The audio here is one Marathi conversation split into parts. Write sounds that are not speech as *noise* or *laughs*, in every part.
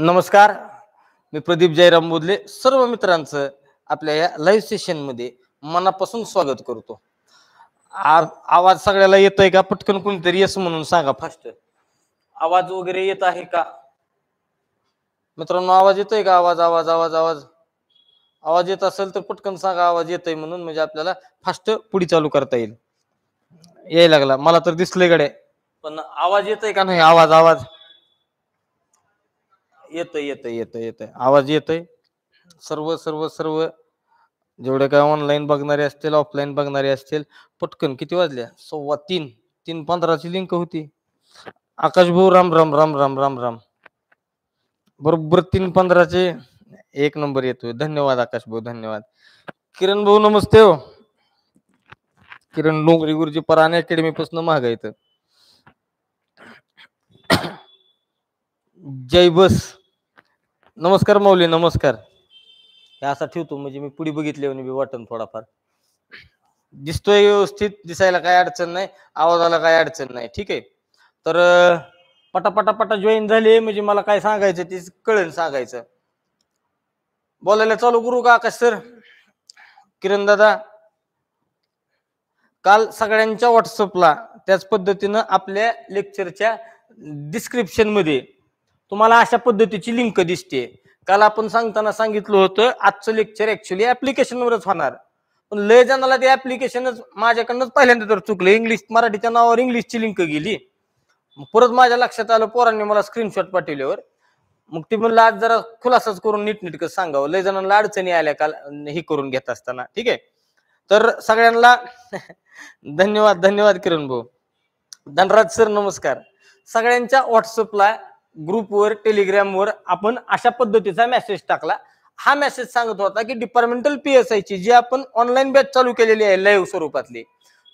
नमस्कार मी प्रदीप जयराम बोधले सर्व मित्रांचं आपल्या या लाईव्ह सेशनमध्ये मनापासून स्वागत करतो आवाज सगळ्याला येतोय का पटकन कोणीतरी येस म्हणून सांगा फास्ट आवाज वगैरे येत आहे का मित्रांनो आवाज येतोय का आवाज आवाज आवाज आवाज आवाज येत असेल तर पटकन सांगा आवाज येतोय म्हणून म्हणजे आपल्याला फास्ट पुढे चालू करता येईल यायला लागला मला तर दिसले गड्या पण आवाज येतोय का नाही आवाज आवाज येत येत येत येतय आवाज येतोय सर्व सर्व सर्व जेवढे काय ऑनलाईन बघणारे असतील ऑफलाईन बघणारे असतील पटकन किती वाजल्या सव्वा तीन तीन पंधराची लिंक होती आकाश भाऊ राम राम राम राम राम राम बरोबर तीन पंधराचे एक नंबर येतोय धन्यवाद आकाश भाऊ धन्यवाद किरण भाऊ नमस्ते हो किरण डोंगरी गुरुजी पराने अकॅडमी पासून महाग जय बस नमस्कार मौली नमस्कार हे असा ठेवतो म्हणजे मी पुढे बघितले बी वाटण थोडाफार दिसतोय व्यवस्थित दिसायला काय अडचण नाही आवाजाला काय अडचण नाही ठीक आहे तर पटा जॉईन झाले म्हणजे मला काय सांगायचं ते कळेल सांगायचं बोलायला चालू करू का आकाश सर किरण दादा काल सगळ्यांच्या व्हॉट्सअपला त्याच पद्धतीनं आपल्या लेक्चरच्या डिस्क्रिप्शन मध्ये तुम्हाला अशा पद्धतीची लिंक दिसते काल आपण सांगताना सांगितलं होतं आजचं लेक्चर ऍक्च्युली ऍप्लिकेशनवरच होणार पण लय जनाला ते ऍप्लिकेशनच माझ्याकडनंच पहिल्यांदा तर चुकलं इंग्लिश मराठीच्या नावावर इंग्लिशची लिंक गेली परत माझ्या लक्षात आलं पोरांनी मला स्क्रीनशॉट पाठवल्यावर मग ते म्हणलं आज जरा खुलासाच करून नीटनीटकं सांगावं लय जणांना अडचणी आल्या काल हे करून घेत असताना ठीक आहे तर सगळ्यांना *laughs* धन्यवाद धन्यवाद किरण भाऊ धनराज सर नमस्कार सगळ्यांच्या व्हॉट्सअपला ग्रुपवर टेलिग्रामवर आपण अशा पद्धतीचा मेसेज टाकला हा मेसेज सांगत होता की डिपार्टमेंटल पी एस ची जी आपण ऑनलाईन बॅच चालू केलेली आहे लाईव्ह स्वरूपातली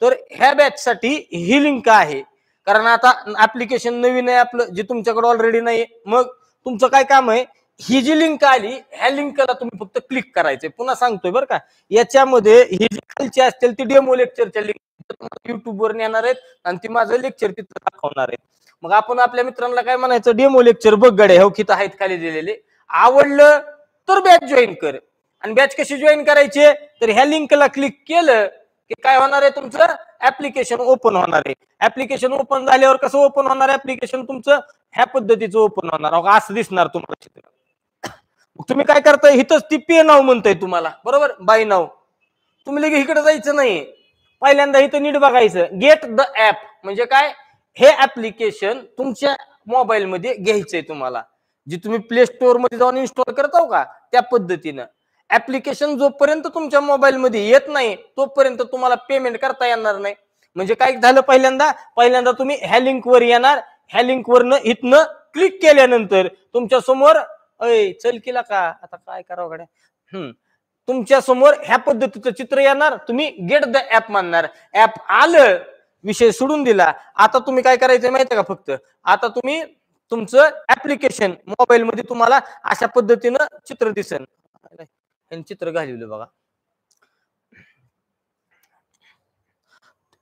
तर ह्या बॅचसाठी ही लिंक आहे कारण आता ऍप्लिकेशन नवीन आहे आपलं जे तुमच्याकडे ऑलरेडी नाही मग तुमचं काय काम आहे ही जी लिंक आली ह्या लिंकला तुम्ही फक्त क्लिक करायचंय पुन्हा सांगतोय बरं का याच्यामध्ये ही जी खालची असतील ती डेमो लेक्चरच्या लिंक युट्यूब वर येणार आहेत आणि ती माझं लेक्चर तिथं दाखवणार आहेत मग आपण आपल्या मित्रांना काय म्हणायचं डेमो लेक्चर बघ गडे हो किती आहेत खाली दिलेले आवडलं तर बॅच जॉईन कर आणि बॅच कशी जॉईन करायची तर ह्या लिंकला क्लिक केलं की काय होणार आहे तुमचं ऍप्लिकेशन ओपन होणार आहे ऍप्लिकेशन ओपन झाल्यावर कसं ओपन होणार ऍप्लिकेशन तुमचं ह्या पद्धतीचं ओपन होणार असं दिसणार तुम्हाला चित्र मग तुम्ही काय करताय हिथंच ती पे नाव म्हणताय तुम्हाला बरोबर बाय नाव तुम्ही लगेच इकडे जायचं नाही पहिल्यांदा इथं नीट बघायचं गेट द ऍप म्हणजे काय हे ऍप्लिकेशन तुमच्या मोबाईलमध्ये घ्यायचंय तुम्हाला जे तुम्ही प्ले स्टोअर मध्ये जाऊन इन्स्टॉल करत आहो का त्या पद्धतीनं ऍप्लिकेशन जोपर्यंत तुमच्या मोबाईलमध्ये येत नाही तोपर्यंत तुम्हाला पेमेंट करता येणार नाही म्हणजे काय झालं पहिल्यांदा पहिल्यांदा तुम्ही ह्या वर येणार ह्या लिंकवरनं इथनं क्लिक केल्यानंतर तुमच्या समोर अय चल केला का आता काय करावं गड्या हम्म तुमच्या समोर ह्या पद्धतीचं चित्र येणार तुम्ही गेट द ऍप मानणार ऍप आलं विषय सोडून दिला आता तुम्ही काय करायचं माहिती का फक्त आता तुम्ही तुमचं ऍप्लिकेशन मोबाईल मध्ये तुम्हाला अशा पद्धतीनं चित्र दिसन चित्र घालवलं बघा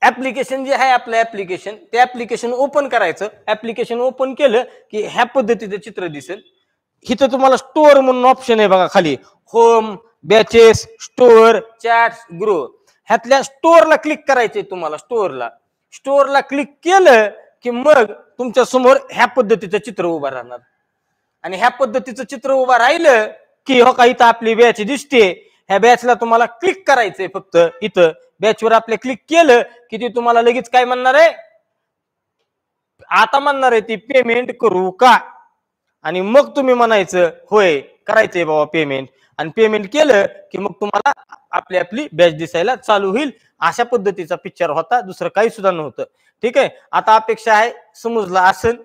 ऍप्लिकेशन जे आहे आपलं ऍप्लिकेशन ते ऍप्लिकेशन ओपन करायचं ऍप्लिकेशन ओपन केलं की ह्या पद्धतीचं चित्र दिसेल इथं तुम्हाला स्टोअर म्हणून ऑप्शन आहे बघा खाली home batches store chats grow ह्यातल्या स्टोअरला क्लिक करायचंय तुम्हाला स्टोअरला स्टोअरला क्लिक केलं की मग तुमच्या समोर ह्या पद्धतीचं चित्र उभं राहणार आणि ह्या पद्धतीचं चित्र उभं राहिलं की हो का इथं आपली बॅच दिसते ह्या बॅचला तुम्हाला क्लिक करायचंय फक्त इथं बॅचवर आपले क्लिक केलं की ते तुम्हाला लगेच काय म्हणणार आहे आता म्हणणार आहे ती पेमेंट करू का आणि मग तुम्ही म्हणायचं होय करायचंय बाबा पेमेंट आणि पेमेंट केलं की मग तुम्हाला आपली आपली बॅच दिसायला चालू होईल अशा पद्धतीचा पिक्चर होता दुसरं काही सुद्धा नव्हतं ठीक आहे आता अपेक्षा आहे समजलं असन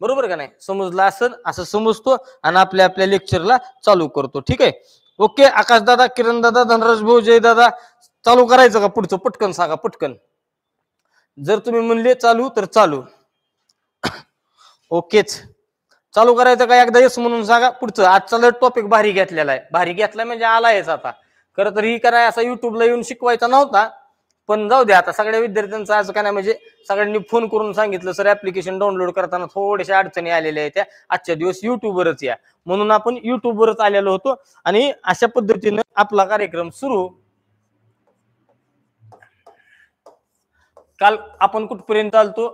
बरोबर का नाही समजलं असन असं समजतो आणि आपल्या आपल्या लेक्चरला चालू करतो ठीक आहे ओके आकाश दादा किरण दादा धनराज भाऊ जय दादा चालू करायचं का पुढचं पटकन सांगा पटकन जर तुम्ही म्हणले चालू तर चालू *coughs* ओकेच चालू करायचं का एकदा येस म्हणून सांगा पुढचं आजचा जर टॉपिक भारी घेतलेला आहे भारी घेतला म्हणजे आला आता खरं तर ही कराय असा युट्यूबला येऊन शिकवायचा नव्हता पण जाऊ दे आता सगळ्या विद्यार्थ्यांचं असं काय नाही म्हणजे सगळ्यांनी फोन करून सांगितलं सर ऍप्लिकेशन डाउनलोड करताना थोड्याशा अडचणी आलेल्या आहेत त्या आजच्या दिवस युट्यूबवरच या म्हणून आपण युट्यूबवरच आलेलो होतो आणि अशा पद्धतीनं आपला कार्यक्रम सुरू काल आपण कुठपर्यंत चालतो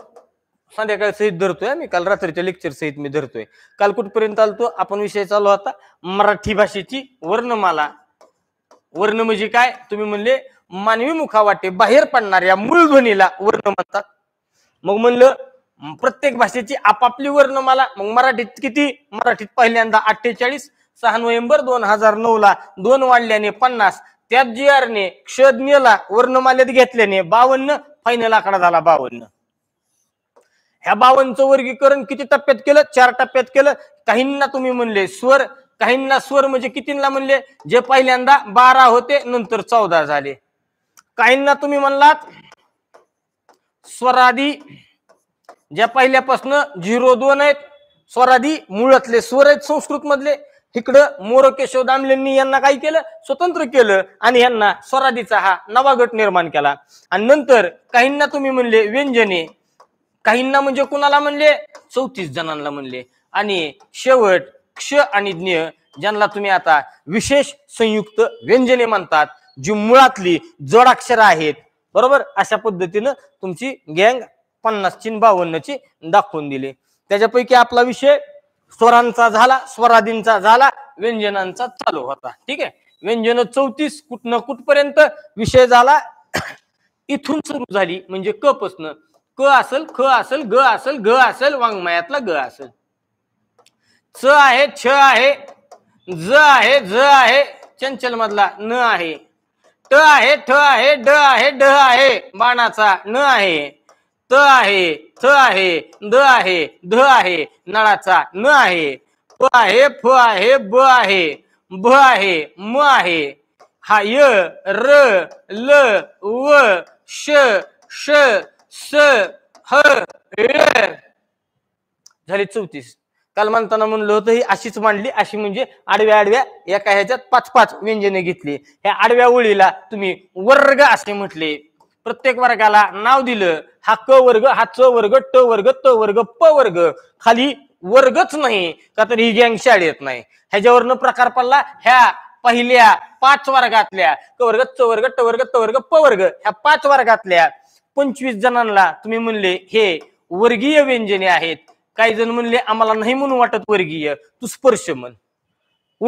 संध्याकाळ सहित धरतोय मी काल रात्रीच्या लेक्चर सहित मी धरतोय काल कुठपर्यंत आलतो आपण विषय चालू होता मराठी भाषेची वर्णमाला वर्ण म्हणजे काय तुम्ही म्हणले मानवी मुखा वाटे बाहेर पडणाऱ्या मूळ ध्वनीला वर्ण म्हणतात मग म्हणलं प्रत्येक भाषेची आपापली वर्णमाला मग मराठीत किती मराठीत पहिल्यांदा अठ्ठेचाळीस सहा नोव्हेंबर दोन हजार नऊ ला दोन वाढल्याने पन्नास त्यात जी आरने क्षज्ञला वर्णमालेत घेतल्याने बावन्न फायनल आकडा झाला बावन्न ह्या बावनचं वर्गीकरण किती टप्प्यात केलं चार टप्प्यात केलं काहींना तुम्ही म्हणले स्वर काहींना स्वर म्हणजे कितींना म्हणले जे पहिल्यांदा बारा होते नंतर चौदा झाले काहींना तुम्ही म्हणलात स्वराधी ज्या पहिल्यापासनं झिरो दोन आहेत स्वराधी मुळातले स्वर आहेत संस्कृत मधले इकडं मोरकेशव दामलेंनी यांना काय केलं स्वतंत्र केलं आणि यांना स्वराधीचा हा नवा गट निर्माण केला आणि नंतर काहींना तुम्ही म्हणले व्यंजने काहींना म्हणजे कुणाला म्हणले चौतीस जणांना म्हणले आणि शेवट क्ष आणि ज्ञ ज्यांना तुम्ही आता विशेष संयुक्त व्यंजने म्हणतात जी मुळातली जोडाक्षर आहेत बरोबर अशा पद्धतीनं तुमची गँग पन्नासची बावन्नची दाखवून दिली त्याच्यापैकी आपला विषय स्वरांचा झाला स्वरादींचा झाला व्यंजनांचा चालू होता ठीक आहे व्यंजन चौतीस न कुठपर्यंत विषय झाला इथून सुरू झाली म्हणजे क ख असेल ख असेल ग असेल घ असेल वाङ्मयातला ग असेल च आहे छ आहे ज आहे झ आहे चंचल मधला न आहे ट आहे ठ आहे ड आहे ड आहे बाणाचा न आहे त आहे थ आहे द आहे ध आहे नळाचा न आहे प आहे फ आहे ब आहे भ आहे म आहे हा य र ल व श श स ह झाले चौतीस काल म्हणताना म्हणलं होतं ही अशीच मांडली अशी म्हणजे आडव्या आडव्या एका ह्याच्यात पाच पाच व्यंजने घेतली ह्या आडव्या ओळीला तुम्ही वर्ग असे म्हटले प्रत्येक वर्गाला नाव दिलं हा क वर्ग हा च वर्ग ट वर्ग त वर्ग प वर्ग खाली वर्गच नाही का तर ही गँग शाळेत नाही ह्याच्यावरनं प्रकार पडला ह्या पहिल्या पाच वर्गातल्या क वर्ग च वर्ग ट वर्ग त वर्ग प वर्ग ह्या पाच वर्गातल्या पंचवीस जणांना तुम्ही म्हणले हे वर्गीय व्यंजने आहेत काही जण म्हणले आम्हाला नाही म्हणून वाटत वर्गीय तू स्पर्श म्हण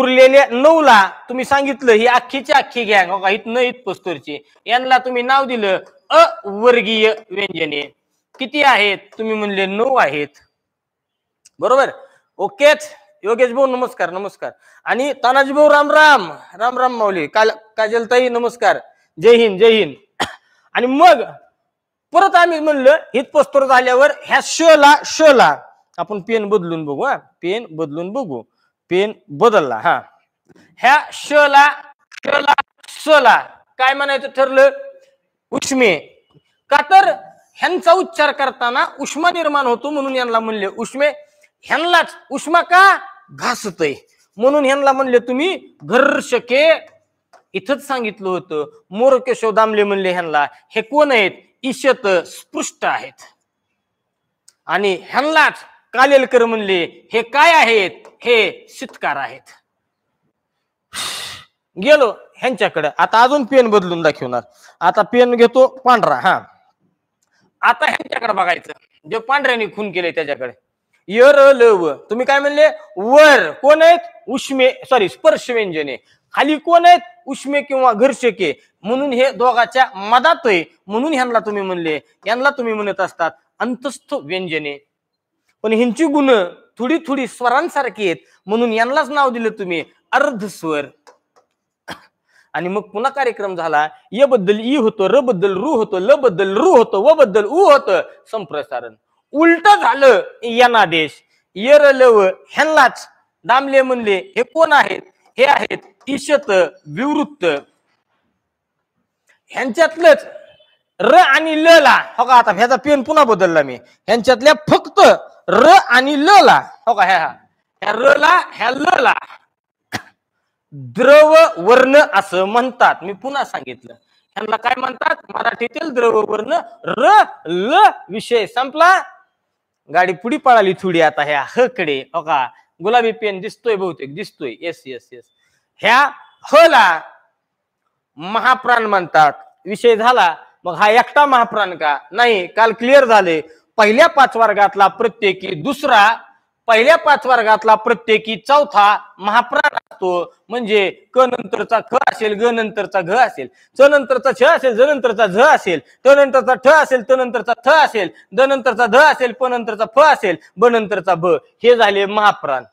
उरलेल्या नऊला तुम्ही सांगितलं ही अख्खीची अख्खी इथ न हो इथन इथपस्तोरची यांना तुम्ही नाव दिलं अवर्गीय व्यंजने किती आहेत तुम्ही म्हणले नऊ आहेत बरोबर ओकेच योगेश भाऊ नमस्कार नमस्कार आणि तानाजी भाऊ राम राम राम राम माऊली काल काजलताई नमस्कार जय हिंद जय हिंद *coughs* आणि मग परत आम्ही म्हणलं पस्तोर झाल्यावर ह्या श ला श ला आपण पेन बदलून बघू हा पेन बदलून बघू पेन बदलला हा ह्या श ला श ला स ला काय म्हणायचं ठरलं उष्मे का तर ह्यांचा उच्चार करताना उष्मा निर्माण होतो म्हणून यांना म्हणले उष्मे ह्यांनाच उष्मा का घासतय म्हणून ह्यांना म्हणले तुम्ही घर्षके इथंच सांगितलं होतं मोरकेशव दामले म्हणले ह्यांना हे कोण आहेत ईशत स्पृष्ट आहेत आणि ह्यांनाच कालेलकर म्हणले हे काय आहेत हे शितकार आहेत गेलो ह्यांच्याकडे आता अजून पेन बदलून दाखवणार आता पेन घेतो पांढरा हा आता ह्यांच्याकडे बघायचं जे पांढऱ्याने खून केले त्याच्याकडे यर लव तुम्ही काय म्हणले वर कोण आहेत उष्मे सॉरी स्पर्श व्यंजने खाली कोण आहेत उष्मे किंवा घर्षके म्हणून हे दोघाच्या मदात आहे म्हणून ह्यांना तुम्ही म्हणले यांना तुम्ही म्हणत असतात अंतस्थ व्यंजने पण ह्यांची गुण थोडी थोडी स्वरांसारखी आहेत म्हणून यांनाच नाव दिलं तुम्ही अर्धस्वर आणि मग पुन्हा कार्यक्रम झाला य बद्दल ई होतो र बद्दल रू होतो ल बद्दल रू होतो व बद्दल ऊ होत संप्रसारण उलट झालं यनादेश य यर ल ह्यांनाच दामले म्हणले हे कोण आहेत हे आहेत इशत विवृत्त ह्यांच्यातलंच र आणि ल ला हो का आता ह्याचा पेन पुन्हा बदलला मी ह्यांच्यातल्या फक्त र आणि ल ला हो का ह्या ह्या र ला ह्या ल ला द्रव वर्ण असं म्हणतात मी पुन्हा सांगितलं ह्यांना काय म्हणतात मराठीतील द्रव वर्ण र ल विषय संपला गाडी पुढी पळाली थोडी आता ह्या हकडे हो का गुलाबी पेन दिसतोय बहुतेक दिसतोय येस येस येस ह्या हला महाप्राण म्हणतात विषय झाला मग हा एकटा महाप्राण का नाही काल क्लिअर झाले पहिल्या पाच वर्गातला प्रत्येकी दुसरा पहिल्या पाच वर्गातला प्रत्येकी चौथा महाप्राण असतो म्हणजे क नंतरचा ख असेल ग नंतरचा घ असेल च नंतरचा छ असेल ज नंतरचा झ असेल त नंतरचा ठ असेल त नंतरचा थ असेल द नंतरचा ध असेल प नंतरचा फ असेल ब नंतरचा भ हे झाले महाप्राण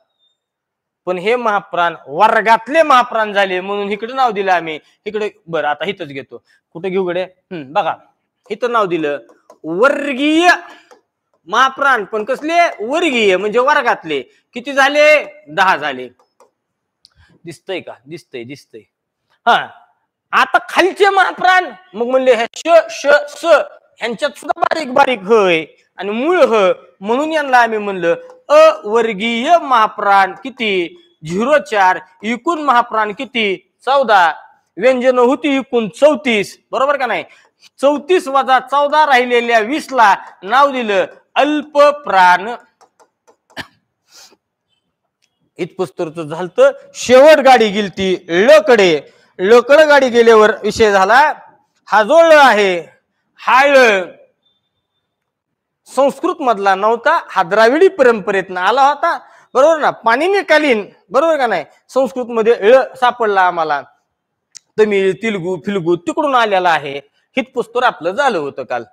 पण हे महाप्राण वर्गातले महाप्राण झाले म्हणून इकडे नाव दिलं आम्ही इकडे बरं आता इथंच घेतो कुठे घेऊ गडे बघा इथं नाव दिलं वर्गीय महाप्राण पण कसले वर्गीय म्हणजे वर्गातले किती झाले दहा झाले दिसतय का दिसतय दिसतय हा आता खालचे महाप्राण मग म्हणले श श स यांच्यात सुद्धा बारीक बारीक हय आणि मूळ ह म्हणून यांना आम्ही म्हणलं अ वर्गीय महाप्राण किती झिरो चार एकूण महाप्राण किती चौदा व्यंजन होती एकूण चौतीस बरोबर का नाही चौतीस वजा चौदा राहिलेल्या वीस ला नाव दिलं अल्प प्राण झालं झालत शेवट गाडी गेलती लकडे लकड गाडी गेल्यावर विषय झाला हा जो आहे हा संस्कृत मधला नव्हता हा द्राविडी परंपरेतनं आला होता बरोबर ना कालीन बरोबर का नाही संस्कृत मध्ये इळ सापडला आम्हाला तमिळ तेलुगू फिलगू तिकडून आलेला आहे हितपुस्तोर आपलं झालं होतं काल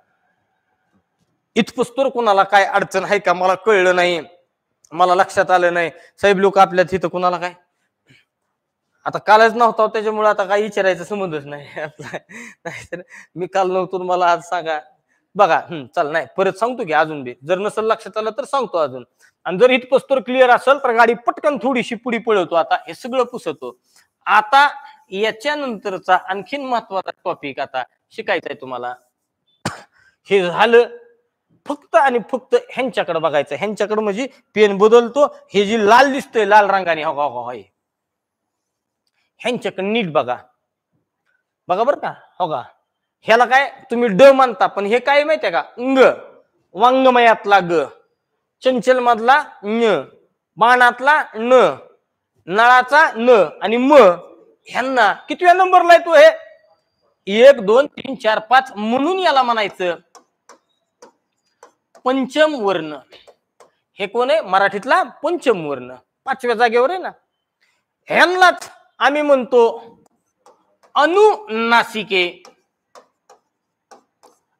इथपुस्तोर कोणाला काय अडचण आहे का मला कळलं नाही मला लक्षात आलं नाही साहेब लोक आपल्या तिथं कोणाला काय आता कालच नव्हता हो, त्याच्यामुळे आता काही विचारायचा समजच नाही आपला *laughs* मी काल नव्हतो मला आज सांगा बघा चल नाही परत सांगतो की अजून बी जर नसेल लक्षात आलं तर सांगतो अजून आणि जर इथपस्तोर क्लिअर असेल तर गाडी पटकन थोडीशी पुढे पळवतो आता हे सगळं पुसतो आता याच्यानंतरचा आणखीन महत्वाचा टॉपिक आता शिकायचा आहे तुम्हाला हे झालं फक्त आणि फक्त ह्यांच्याकडे बघायचं ह्यांच्याकडे म्हणजे पेन बदलतो हे जी लाल दिसतोय लाल रंगाने हो हो होय हो, ह्यांच्याकडे नीट बघा बघा बरं का हो का ह्याला काय तुम्ही ड म्हणता पण हे काय माहितीये का ग वांगमयातला ग चंचल मधला न बाणातला न नळाचा न आणि म ह्यांना कितव्या नंबरला येतो हे एक दोन तीन चार पाच म्हणून याला म्हणायचं पंचम वर्ण हे कोण आहे मराठीतला पंचम वर्ण पाचव्या जागेवर आहे ना ह्यांनाच आम्ही म्हणतो अनुनासिके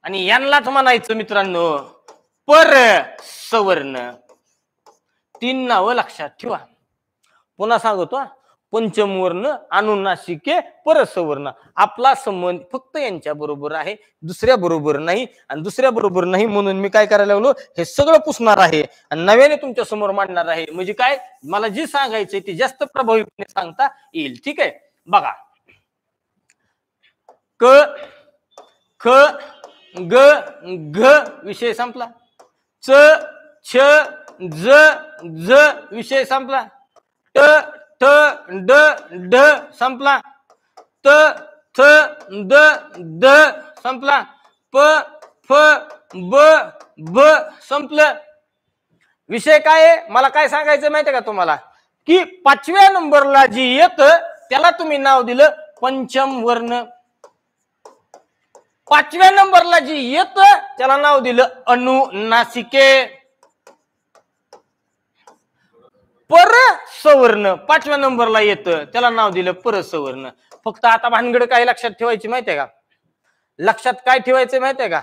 आणि यांनाच म्हणायचं मित्रांनो पर सवर्ण तीन नाव लक्षात ठेवा पुन्हा सांगतो पंचमवर्ण अनुनाशिके परसवर्ण आपला संबंध फक्त यांच्या बरोबर आहे दुसऱ्या बरोबर नाही आणि दुसऱ्या बरोबर नाही म्हणून मी काय करायला लागलो हे सगळं पुसणार आहे आणि नव्याने तुमच्या समोर मांडणार आहे म्हणजे काय मला जे सांगायचंय ते जास्त प्रभावीपणे सांगता येईल ठीक आहे बघा क ख ग घ विषय संपला च छ ज झ विषय संपला ट ठ ड ड संपला त थ द द संपला प फ ब ब संपलं विषय काय आहे मला काय सांगायचं माहिती का तुम्हाला की पाचव्या नंबरला जी येत त्याला तुम्ही नाव दिलं पंचम वर्ण पाचव्या नंबरला जी येत त्याला नाव दिलं अनुनासिके पर सवर्ण पाचव्या नंबरला येतं त्याला नाव दिलं पर सवर्ण फक्त आता भानगड काय लक्षात ठेवायची माहितीये का लक्षात काय ठेवायचं माहितीये का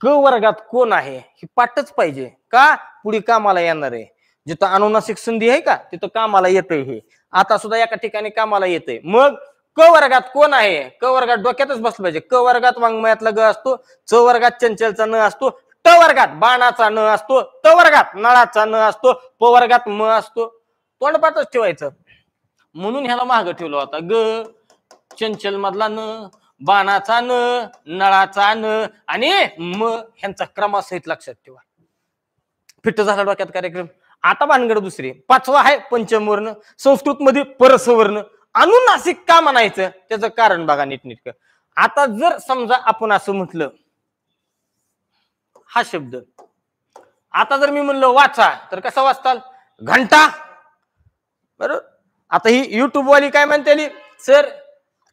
क वर्गात कोण आहे ही पाठच पाहिजे का पुढे कामाला येणार आहे जिथं अनुनासिक संधी आहे का तिथं कामाला येतंय हे आता सुद्धा एका ठिकाणी कामाला येतंय मग क वर्गात कोण आहे क वर्गात डोक्यातच बसलं पाहिजे क वर्गात वाङ्मयातला ग असतो च वर्गात चंचलचा न असतो ट वर्गात बाणाचा न असतो त वर्गात नळाचा न असतो प वर्गात म असतो तोंडपातच ठेवायचं म्हणून ह्याला माग ठेवलं होता ग चंचल मधला न बाणाचा न नळाचा न आणि म ह्यांचा क्रमासहित लक्षात ठेवा फिट झाला डोक्यात कार्यक्रम आता भानगड दुसरी पाचवा आहे पंचमवर्ण संस्कृत मध्ये परसवर्ण अनुनासिक का म्हणायचं त्याचं कारण बघा नीटक आता जर समजा आपण असं म्हटलं हा शब्द आता जर मी म्हणलं वाचा तर कसा वाचताल घंटा बरोबर आता ही युट्यूब वाली काय म्हणते सर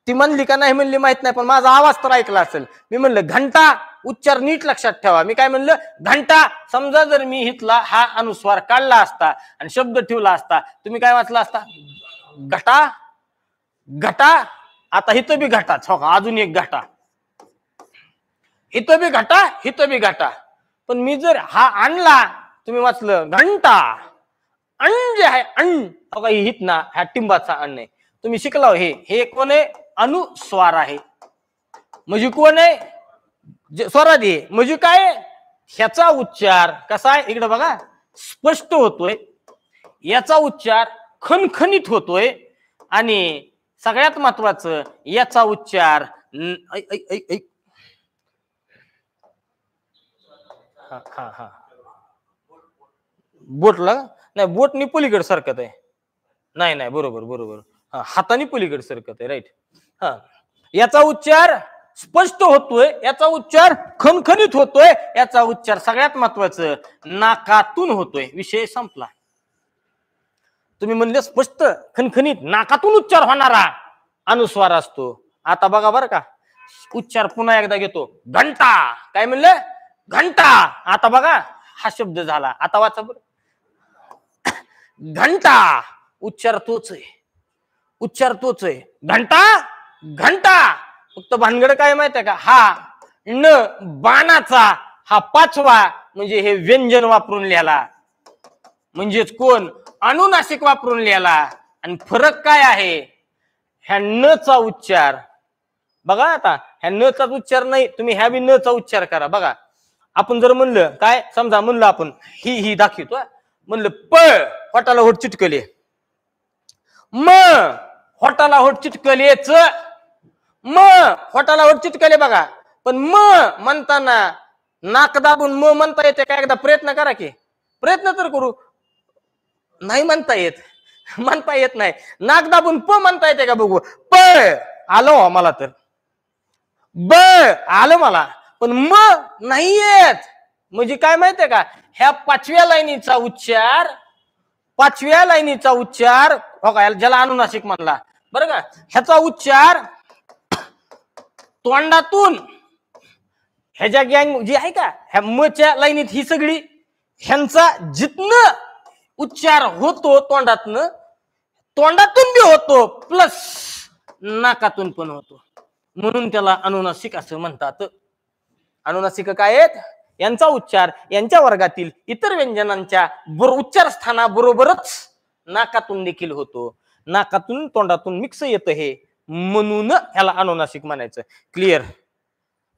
ती म्हणली का नाही म्हणली माहित नाही पण माझा आवाज तर ऐकला असेल मी म्हणलं घंटा उच्चार नीट लक्षात ठेवा मी काय म्हणलं घंटा समजा जर मी हितला हा अनुस्वार काढला असता आणि शब्द ठेवला असता तुम्ही काय वाचला असता घटा घटा आता हिथं बी घटा अजून एक घाटा हितोबी बी घाटा हिथं बी घाटा पण मी जर हा आणला तुम्ही वाचलं घंटा अण जे आहे अण हित ना ह्या टिंबाचा अण आहे तुम्ही शिकला हो, हे हे कोण आहे अनुस्वार आहे म्हणजे कोण आहे स्वराधी म्हणजे काय ह्याचा उच्चार कसा आहे इकडे बघा स्पष्ट होतोय याचा उच्चार खणखणीत होतोय आणि सगळ्यात महत्वाचं याचा उच्चार बोटला नाही बोट नि पलीकडे सरकत आहे नाही नाही बरोबर बरोबर हा हाताने पलीकडे सरकत आहे राईट हा याचा उच्चार स्पष्ट होतोय याचा उच्चार खणखणीत होतोय याचा उच्चार सगळ्यात महत्वाचं नाकातून होतोय विषय संपला तुम्ही म्हणले स्पष्ट खणखणीत नाकातून उच्चार होणारा अनुस्वार असतो आता बघा बरं का उच्चार पुन्हा एकदा घेतो घंटा काय म्हणले घंटा आता बघा हा शब्द झाला आता वाचा बर घंटा उच्चार तोच आहे उच्चार तोच आहे घंटा घंटा फक्त भानगड काय माहित आहे का हा न बाणाचा हा पाचवा म्हणजे हे व्यंजन वापरून लिहाला म्हणजेच कोण अनुनासिक वापरून लिहायला आणि फरक काय आहे ह्या न चा उच्चार बघा आता ह्या न चा उच्चार नाही तुम्ही ह्या बी न चा उच्चार करा बघा आपण जर म्हणलं काय समजा म्हणलं आपण ही ही दाखवतो म्हणलं प होटाला होट चिटकले म होटाला होट चिटकले च म होटाला होट चिटकले बघा पण म म्हणताना नाक दाबून म म्हणता येते का एकदा प्रयत्न करा की प्रयत्न तर करू नाही म्हणता येत म्हणता येत नाही नाक दाबून प म्हणता येते का बघू प आलो हो मला तर ब आलो मला पण म नाही येत म्हणजे काय माहितीये का ह्या पाचव्या लाईनीचा उच्चार पाचव्या लाईनीचा उच्चार हो का ज्याला अनुनासिक म्हणला बरं का ह्याचा उच्चार तोंडातून ह्याच्या गँग जी आहे का ह्या मच्या लाईनीत ही सगळी ह्यांचा जितन उच्चार होतो तोंडातनं तोंडातून बी होतो प्लस नाकातून पण होतो म्हणून त्याला अनुनासिक असं म्हणतात अनुनासिक काय आहेत यांचा उच्चार यांच्या वर्गातील इतर व्यंजनांच्या उच्चार स्थानाबरोबरच नाकातून देखील होतो नाकातून तोंडातून मिक्स येत हे म्हणून ह्याला अनुनासिक म्हणायचं क्लिअर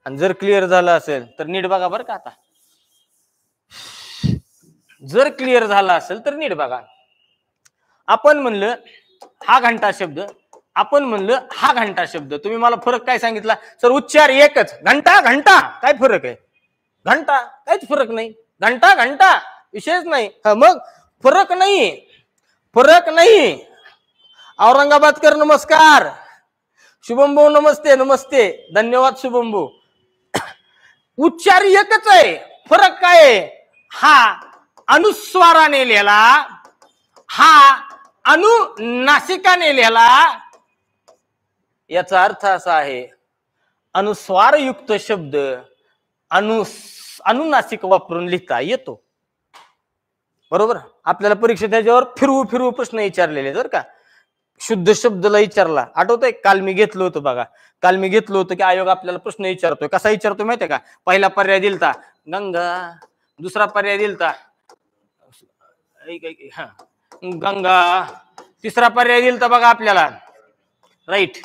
आणि जर क्लिअर झालं असेल तर नीट बघा बरं का आता जर क्लिअर झाला असेल तर नीट बघा आपण म्हणलं हा घंटा शब्द आपण म्हणलं हा घंटा शब्द तुम्ही मला फरक काय सांगितला सर उच्चार एकच घंटा घंटा काय फरक आहे घंटा काहीच फरक नाही घंटा घंटा विशेष नाही हा मग फरक नाही फरक नाही औरंगाबादकर नमस्कार शुभम भाऊ नमस्ते नमस्ते धन्यवाद शुभम भाऊ *coughs* उच्चार एकच आहे फरक काय हा अनुस्वाराने लिहिला हा अनुनासिकाने लिहिला याचा अर्थ असा आहे अनुस्वारयुक्त शब्द अनु अनुनासिक वापरून लिहिता येतो बरोबर आपल्याला परीक्षा त्याच्यावर फिरवू फिरवू प्रश्न विचारलेले जर का शुद्ध शब्दला विचारला आठवतंय काल मी घेतलं होतं बघा काल मी घेतलो होतो की आयोग आपल्याला प्रश्न विचारतोय कसा विचारतोय माहितीये का पहिला पर्याय दिलता गंगा दुसरा पर्याय दिलता हा गंगा तिसरा पर्याय दिल तर बघा आपल्याला राईट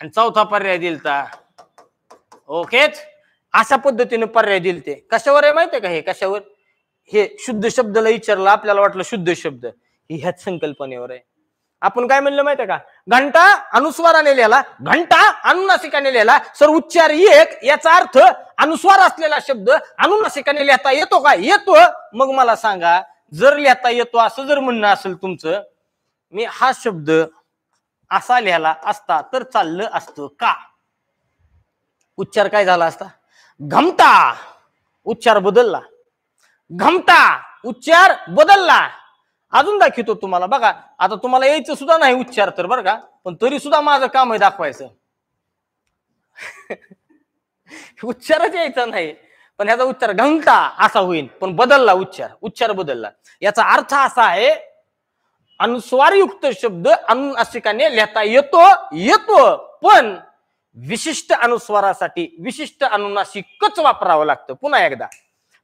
आणि चौथा पर्याय दिलता ओकेच अशा पद्धतीने पर्याय दिल ते कशावर आहे माहितीये का हे कशावर हे शुद्ध शब्दाला विचारलं आपल्याला वाटलं शुद्ध शब्द ही ह्याच संकल्पनेवर आहे आपण काय म्हणलं माहितीये का घंटा अनुस्वाराने लिहिला घंटा अनुनासिकाने लिहिला सर उच्चार एक याचा अर्थ अनुस्वार असलेला शब्द अनुनासिकाने लिहिता येतो का येतो मग मला सांगा जर लिहिता येतो असं जर म्हणणं असेल तुमचं मी हा शब्द असा लिहिला असता तर चाललं असतं का उच्चार काय झाला असता घमता उच्चार बदलला घमता उच्चार बदलला अजून दाखवतो तुम्हाला बघा आता तुम्हाला यायचं सुद्धा नाही उच्चार तर बरं का पण तरी सुद्धा माझं काम आहे दाखवायचं *laughs* उच्चारच यायचा नाही पण ह्याचा उच्चार घंटा असा होईल पण बदलला उच्चार उच्चार बदलला याचा अर्थ असा आहे अनुस्वारयुक्त शब्द अनुनासिकाने लिहिता येतो येतो पण विशिष्ट अनुस्वारासाठी विशिष्ट अनुनासिकच वापरावं लागतं पुन्हा एकदा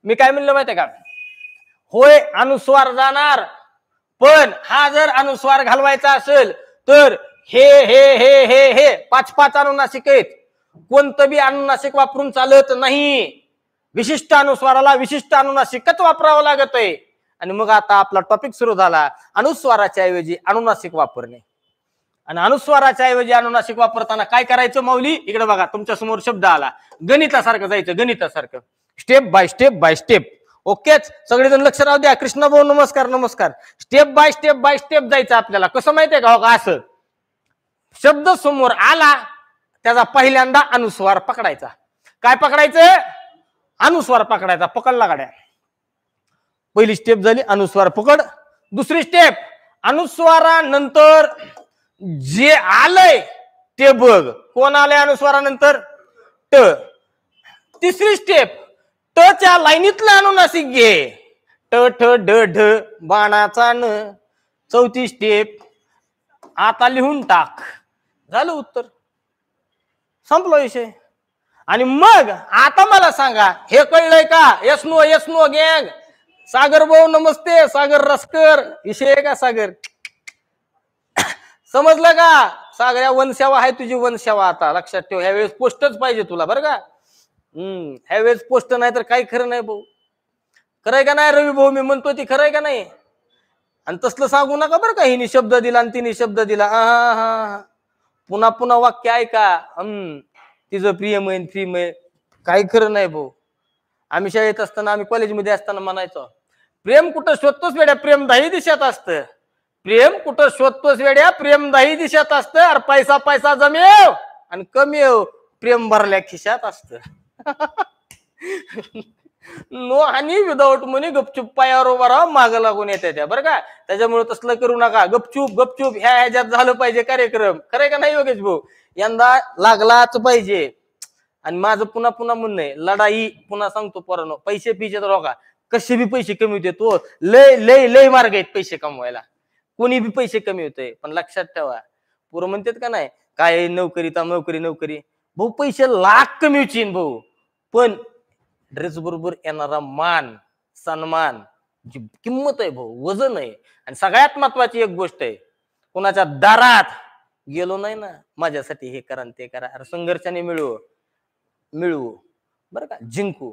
मी काय म्हणलं माहितीये का होय अनुस्वार जाणार पण हा जर अनुस्वार घालवायचा असेल तर हे हे हे हे हे पाच पाच अनुनासिक आहेत कोणतं बी अनुनासिक वापरून चालत नाही विशिष्ट अनुस्वाराला विशिष्ट अनुनासिकच वापरावं लागत आहे आणि मग आता आपला टॉपिक सुरू झाला अनुस्वाराच्या ऐवजी अनुनासिक वापरणे आणि अनुस्वाराच्या ऐवजी अनुनासिक वापरताना काय करायचं माऊली इकडे बघा तुमच्या समोर शब्द आला गणितासारखं जायचं गणितासारखं step by step by step ओकेच सगळेजण लक्ष राहू द्या कृष्णा भाऊ नमस्कार नमस्कार step by step by step जायचं आपल्याला कसं माहितीये का हो का असं शब्द समोर आला त्याचा पहिल्यांदा अनुस्वार पकडायचा काय पकडायचं अनुस्वार पकडायचा पकडला गाड्या पहिली स्टेप झाली अनुस्वार पकड दुसरी स्टेप अनुस्वारानंतर जे आलंय ते बघ कोण आलंय अनुस्वारानंतर ट तिसरी स्टेप टच्या लाईनीतलं अनुनासिक घे ट ठ ड ढ बाणाचा न चौथी स्टेप आता लिहून टाक झालं उत्तर संपलो विषय आणि मग आता मला सांगा हे कळलंय का यसनो एसनो गँग सागर भाऊ नमस्ते सागर रसकर विषय का सागर समजलं का सागर या वनसेवा आहे तुझी वनसेवा आता लक्षात ठेव वेळेस पोस्टच पाहिजे तुला बरं का हम्म ह्यावेळेस पोस्ट नाही तर काही खरं नाही भाऊ खरंय का नाही रवी भाऊ मी म्हणतो ती खरंय का नाही आणि तसलं सांगू नका बरं का हिने शब्द दिला आणि तिने शब्द दिला हा हा पुन्हा पुन्हा वाक्य ऐका हम्म तिचं प्रियमय प्रियमय काही खरं नाही भाऊ आम्ही शाळेत असताना आम्ही कॉलेजमध्ये असताना म्हणायचो प्रेम कुठं शोधतोच वेड्या प्रेमदाही दिशात असतं प्रेम कुठं शोधतोच वेड्या प्रेमदाही दिशात असतं अरे पैसा पैसा जमेव आणि कमी येव प्रेम भरल्या खिशात असतं नो आणि विदाऊट मनी गपचूप पायावर उभा राहा माग लागून येते त्या बरं का त्याच्यामुळे तसलं करू नका गपचूप गपचूप ह्या ह्याच्यात झालं पाहिजे कार्यक्रम खरंय का नाही योगेश भाऊ यंदा लागलाच पाहिजे आणि माझं पुन्हा पुन्हा म्हणणं आहे लढाई पुन्हा सांगतो पोरांनो पैसे पिचे तर का कसे बी पैसे कमी होते तो लय लय लय मार्ग आहेत पैसे कमवायला कोणी बी पैसे कमी होते पण लक्षात ठेवा पुरं म्हणतात का नाही काय नोकरी तर नोकरी नोकरी भाऊ पैसे लाख कमी होचीन भाऊ पण ड्रेस बरोबर येणारा मान सन्मान जी किंमत आहे भाऊ वजन आहे आणि सगळ्यात महत्वाची एक गोष्ट आहे कोणाच्या दारात गेलो नाही ना माझ्यासाठी हे करा ते करा संघर्षाने मिळवू मिळवू बरं का जिंकू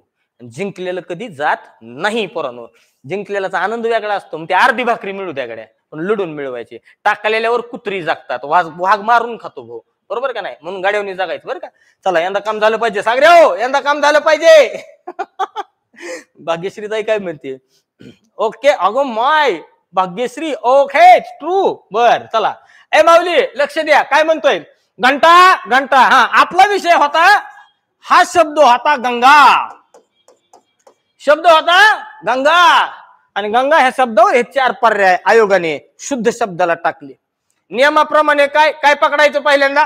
जिंकलेलं कधी जात नाही पोरानो जिंकलेल्याचा आनंद वेगळा असतो ते अर्धी भाकरी मिळू द्या पण लढून मिळवायची टाकलेल्यावर कुत्री जागतात वाघ वाघ मारून खातो भाऊ बरोबर का नाही म्हणून गाड्यावर जागायचं बरं का चला यंदा काम झालं पाहिजे सागरे हो यंदा काम झालं पाहिजे *laughs* भाग्यश्री ताई काय म्हणते ओके अगो माय भाग्यश्री ओके ट्रू बर चला ए माऊली लक्ष द्या काय म्हणतोय घंटा घंटा हा आपला विषय होता हा शब्द होता गंगा शब्द होता गंगा आणि गंगा ह्या शब्दावर हे चार पर्याय आयोगाने शुद्ध शब्दाला टाकले नियमाप्रमाणे काय काय पकडायचं पहिल्यांदा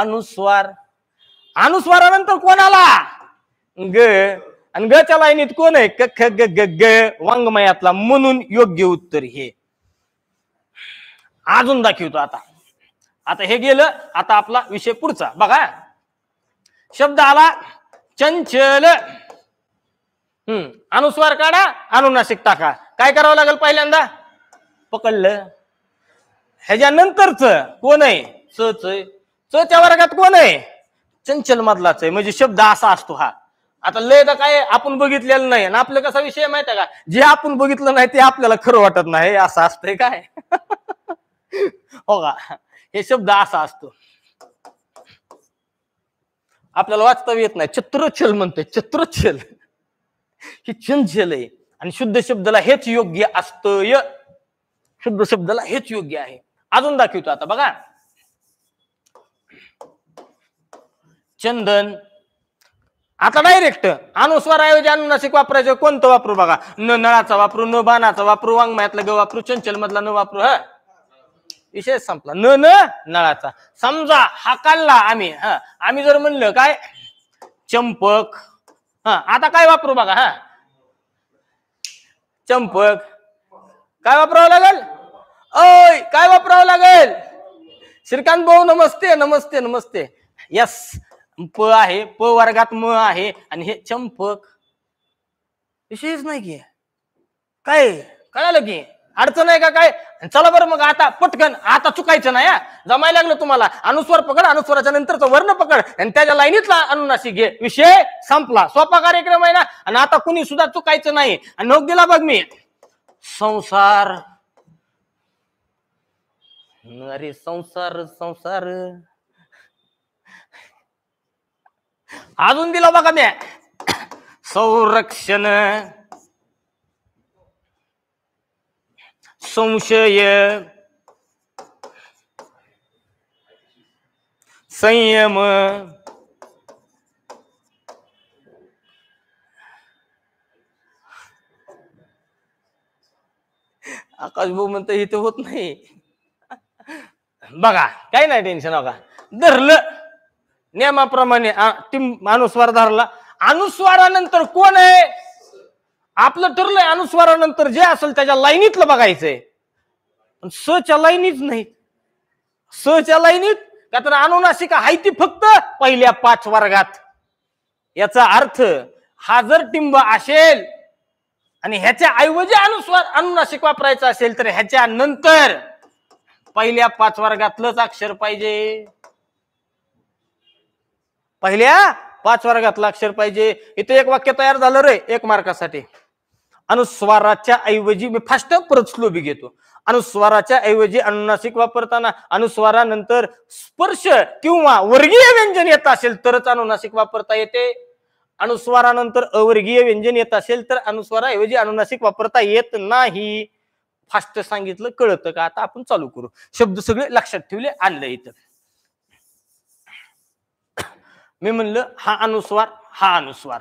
अनुस्वार अनुस्वारानंतर कोण आला ग आणि गच्या लाईनीत कोण आहे क ख ग ग वाङ्मयातला म्हणून योग्य उत्तर हे अजून दाखवतो आता आता हे गेलं आता आपला विषय पुढचा बघा शब्द आला चंचल हम्म अनुस्वार काढा अनुनासिक टाका काय करावं लागेल पहिल्यांदा पकडलं ह्याच्या नंतरच कोण आहे च च च्या वर्गात कोण आहे चंचल मधलाच आहे म्हणजे शब्द असा असतो हा आता लय तर काय आपण बघितलेलं नाही आणि आपलं कसा विषय माहिती आहे का जे आपण बघितलं नाही ते आपल्याला खरं वाटत नाही असं असतंय काय *laughs* हो का हे शब्द असा असतो आपल्याला वाचता येत नाही चत्रच्छल म्हणतोय चत्रच्छल हे चंचल आहे आणि शुद्ध शब्दाला हेच योग्य असतं य शुद्ध शब्दाला हेच योग्य आहे अजून दाखवतो आता बघा चंदन आता डायरेक्ट अनुस्वाराऐवजी अनुनासिक वापरायचं कोणतं वापरू बघा न नळाचा वापरू न बाणाचा वापरू वाङ्मयातला ग वापरू चंचल मधला न वापरू ह विषय संपला न न नळाचा समजा हा काढला आम्ही हा आम्ही जर म्हणलं काय चंपक हा आता काय वापरू बघा हा चंपक काय वापरावं लागेल अय काय वापरावं लागेल श्रीकांत भाऊ नमस्ते नमस्ते नमस्ते यस प आहे प वर्गात म आहे आणि हे चंपक विषयच नाही की काय कळालं की अडचण आहे का काय चला बरं मग आता पटकन आता चुकायचं नाही जमायला लागलं तुम्हाला अनुस्वर पकड अनुस्वराच्या नंतरचं वर्ण पकड आणि त्याच्या लाईनीतला अनुनासिक घे विषय संपला सोपा कार्यक्रम आहे ना आणि आता कुणी सुद्धा चुकायचं नाही आणि नोक दिला बघ मी संसार अरे संसार संसार अजून दिला बघा मी संरक्षण संशय संयम आकाशभाऊ म्हणत इथे होत नाही बघा काही नाही टेन्शन बघा धरलं नियमाप्रमाणे अनुस्वार धरला अनुस्वारानंतर कोण आहे आपलं ठरलंय अनुस्वारानंतर जे असेल त्याच्या लाईनीतलं बघायचंय पण सच्या लाईनीच नाही सच्या लाईनीत का तर अनुनासिका आहे ती फक्त पहिल्या पाच वर्गात याचा अर्थ हा जर टिंब असेल आणि ह्याच्या ऐवजी अनुस्वार अनुनासिक वापरायचा असेल तर ह्याच्या नंतर पहिल्या पाच वर्गातलंच अक्षर पाहिजे पहिल्या पाच वर्गातलं अक्षर पाहिजे इथे एक वाक्य तयार झालं रे एक मार्कासाठी अनुस्वाराच्या ऐवजी मी फास्ट परत घेतो अनुस्वाराच्या ऐवजी अनुनासिक वापरताना अनुस्वारानंतर स्पर्श किंवा वर्गीय व्यंजन येत असेल तरच अनुनासिक वापरता येते अनुस्वारानंतर अवर्गीय व्यंजन येत असेल तर अनुस्वाराऐवजी अनुनासिक वापरता येत नाही फास्ट सांगितलं कळतं का आता आपण चालू करू शब्द सगळे लक्षात ठेवले आणलं इथं मी म्हणलं हा अनुस्वार हा अनुस्वार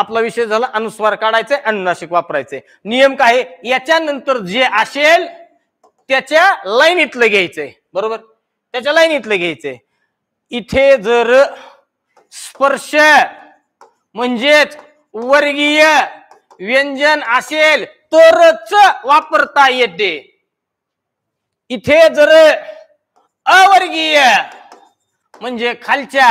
आपला विषय झाला अनुस्वार काढायचंय अनुनाशिक वापरायचे नियम काय याच्यानंतर जे असेल त्याच्या लाईनीतलं घ्यायचंय बरोबर त्याच्या लाईनीतलं घ्यायचंय इथे जर स्पर्श म्हणजेच वर्गीय व्यंजन असेल तरच वापरता येते इथे जर अवर्गीय म्हणजे खालच्या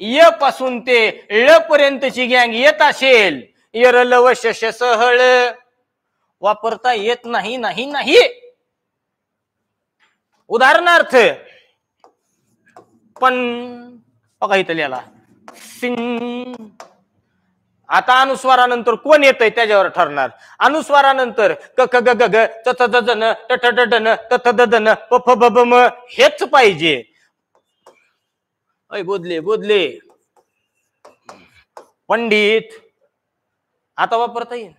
य पासून ते ळ पर्यंतची गँग येत असेल यरल व शश सहळ वापरता येत नाही नाही नाही उदाहरणार्थ पण बघा इथं लिहिला सिन, आता अनुस्वारानंतर कोण येतंय त्याच्यावर ठरणार अनुस्वारानंतर क ख ग ग तथ दन टठ न तथ पफ ब म हेच पाहिजे अय बोधले बोधले पंडित आता वापरता येईल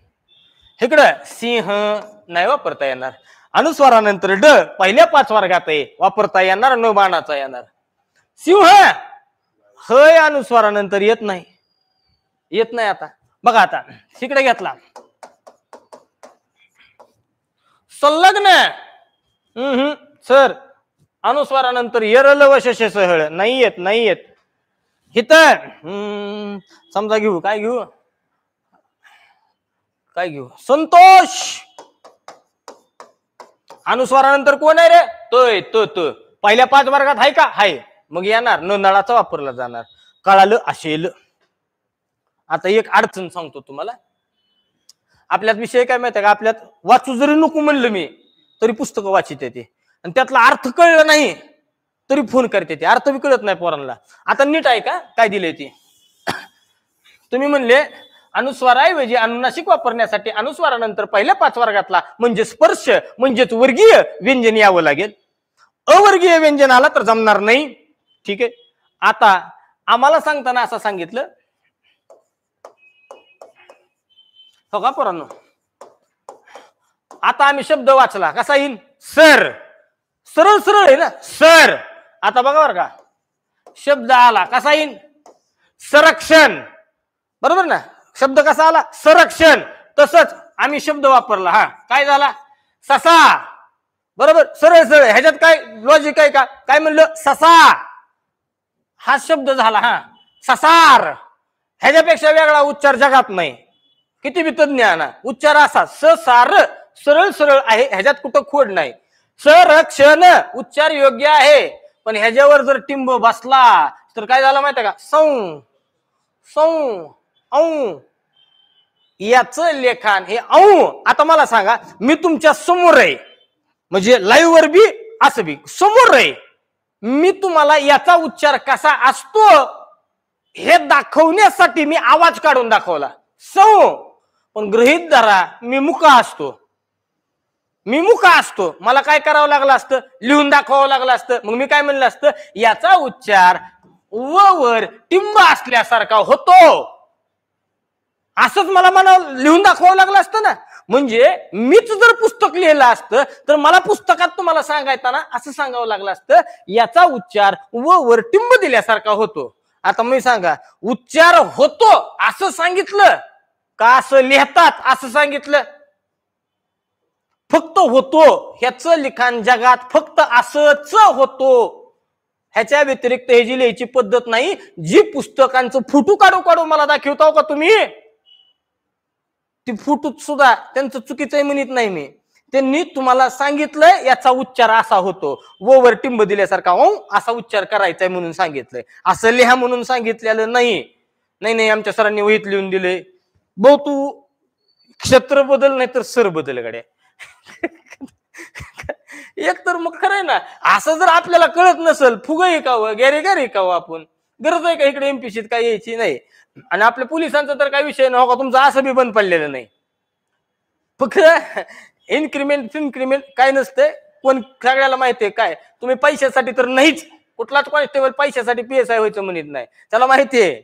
हेकड सिंह नाही वापरता येणार अनुस्वारानंतर ड पहिल्या पाच वर्गात आहे वापरता येणार न बाणाचा येणार सिंह हय अनुस्वारानंतर येत नाही येत नाही आता बघा आता तिकडे घेतला संलग्न हम्म सर अनुस्वारानंतर येरल सहळ नाही येत नाही येत हित समजा घेऊ काय घेऊ काय घेऊ संतोष अनुस्वारानंतर कोण आहे रे तोय तो तो पहिल्या पाच वर्गात आहे का हाय मग येणार न नळाचा वापरला जाणार कळालं असेल आता एक अडचण सांगतो तुम्हाला आपल्यात विषय काय माहिती का आपल्यात वाचू जरी नको म्हणलं मी तरी पुस्तकं वाचित येते आणि त्यातला अर्थ कळलं नाही तरी फोन करते ते अर्थ बी कळत नाही पोरांना आता नीट आहे का काय दिले ते तुम्ही म्हणले अनुस्वाराऐवजी अनुनाशिक वापरण्यासाठी अनुस्वारानंतर पहिल्या पाच वर्गातला म्हणजे स्पर्श म्हणजेच वर्गीय व्यंजन यावं लागेल अवर्गीय व्यंजन आला तर जमणार नाही ठीक आहे आता आम्हाला सांगताना असं सांगितलं हो का पोरांनो आता आम्ही शब्द वाचला कसा येईल सर सरळ सरळ आहे ना सर आता बघा बरं का शब्द आला कसा येईल संरक्षण बरोबर ना शब्द कसा आला संरक्षण तसंच आम्ही शब्द वापरला हा काय झाला ससा बरोबर सरळ सरळ ह्याच्यात काय लॉजिक आहे का काय म्हणलं ससा हा शब्द झाला हा ससार ह्याच्यापेक्षा वेगळा उच्चार जगात नाही किती वित ज्ञान उच्चार असा स सार सरळ सरळ आहे ह्याच्यात कुठं खोड नाही सरक्षण उच्चार योग्य आहे पण ह्याच्यावर जर टिंब बसला तर काय झालं माहिती का सौ सौ औ याच लेखन हे औ आता मला सांगा मी तुमच्या समोर आहे म्हणजे लाईव्ह वर बी असं बी समोर आहे मी तुम्हाला याचा उच्चार कसा असतो हे दाखवण्यासाठी मी आवाज काढून दाखवला सौ पण गृहित धरा मी मुका असतो मी मुका असतो मला काय करावं लागलं असतं लिहून दाखवावं लागलं असतं मग मी काय म्हणलं असतं याचा उच्चार व वर टिंब असल्यासारखा होतो असंच मला मला लिहून दाखवावं लागलं असतं ना म्हणजे मीच जर पुस्तक लिहिलं असतं तर मला पुस्तकात तुम्हाला सांगायताना असं सांगावं लागलं असतं याचा उच्चार व वर टिंब दिल्यासारखा होतो आता मी सांगा उच्चार होतो असं सांगितलं का असं लिहतात असं सांगितलं फक्त होतो ह्याच लिखाण जगात फक्त असंच होतो ह्याच्या व्यतिरिक्त हे जी लिहायची पद्धत नाही जी पुस्तकांचं फुटू काढू काढू मला दाखवता का तुम्ही ती फुटू सुद्धा त्यांचं चुकीचं म्हणत नाही मी त्यांनी तुम्हाला सांगितलंय याचा उच्चार असा होतो व टिंब दिल्यासारखा ओ असा उच्चार करायचा म्हणून सांगितलंय असं लिहा म्हणून सांगितलेलं नाही नाही नाही आमच्या सरांनी वहीत लिहून दिले भाऊ तू क्षेत्र बदल नाही तर सर बदल गड्या एक तर मग खरंय ना असं जर आपल्याला कळत नसेल फुग ऐकावं गॅरे गॅर ऐकावं आपण गरज आहे का इकडे एमपीसीत काय यायची नाही आणि आपल्या पोलिसांचा तर काय विषय नव्हता हो तुमचा असं बी बंद पडलेलं नाही फक्त इन्क्रीमेंट इन्क्रिमेंट काय नसतंय कोण सगळ्याला माहितीये काय तुम्ही पैशासाठी तर नाहीच कुठलाच कॉन्स्टेबल पैशासाठी पी एस आय व्हायचं म्हणत नाही त्याला माहितीये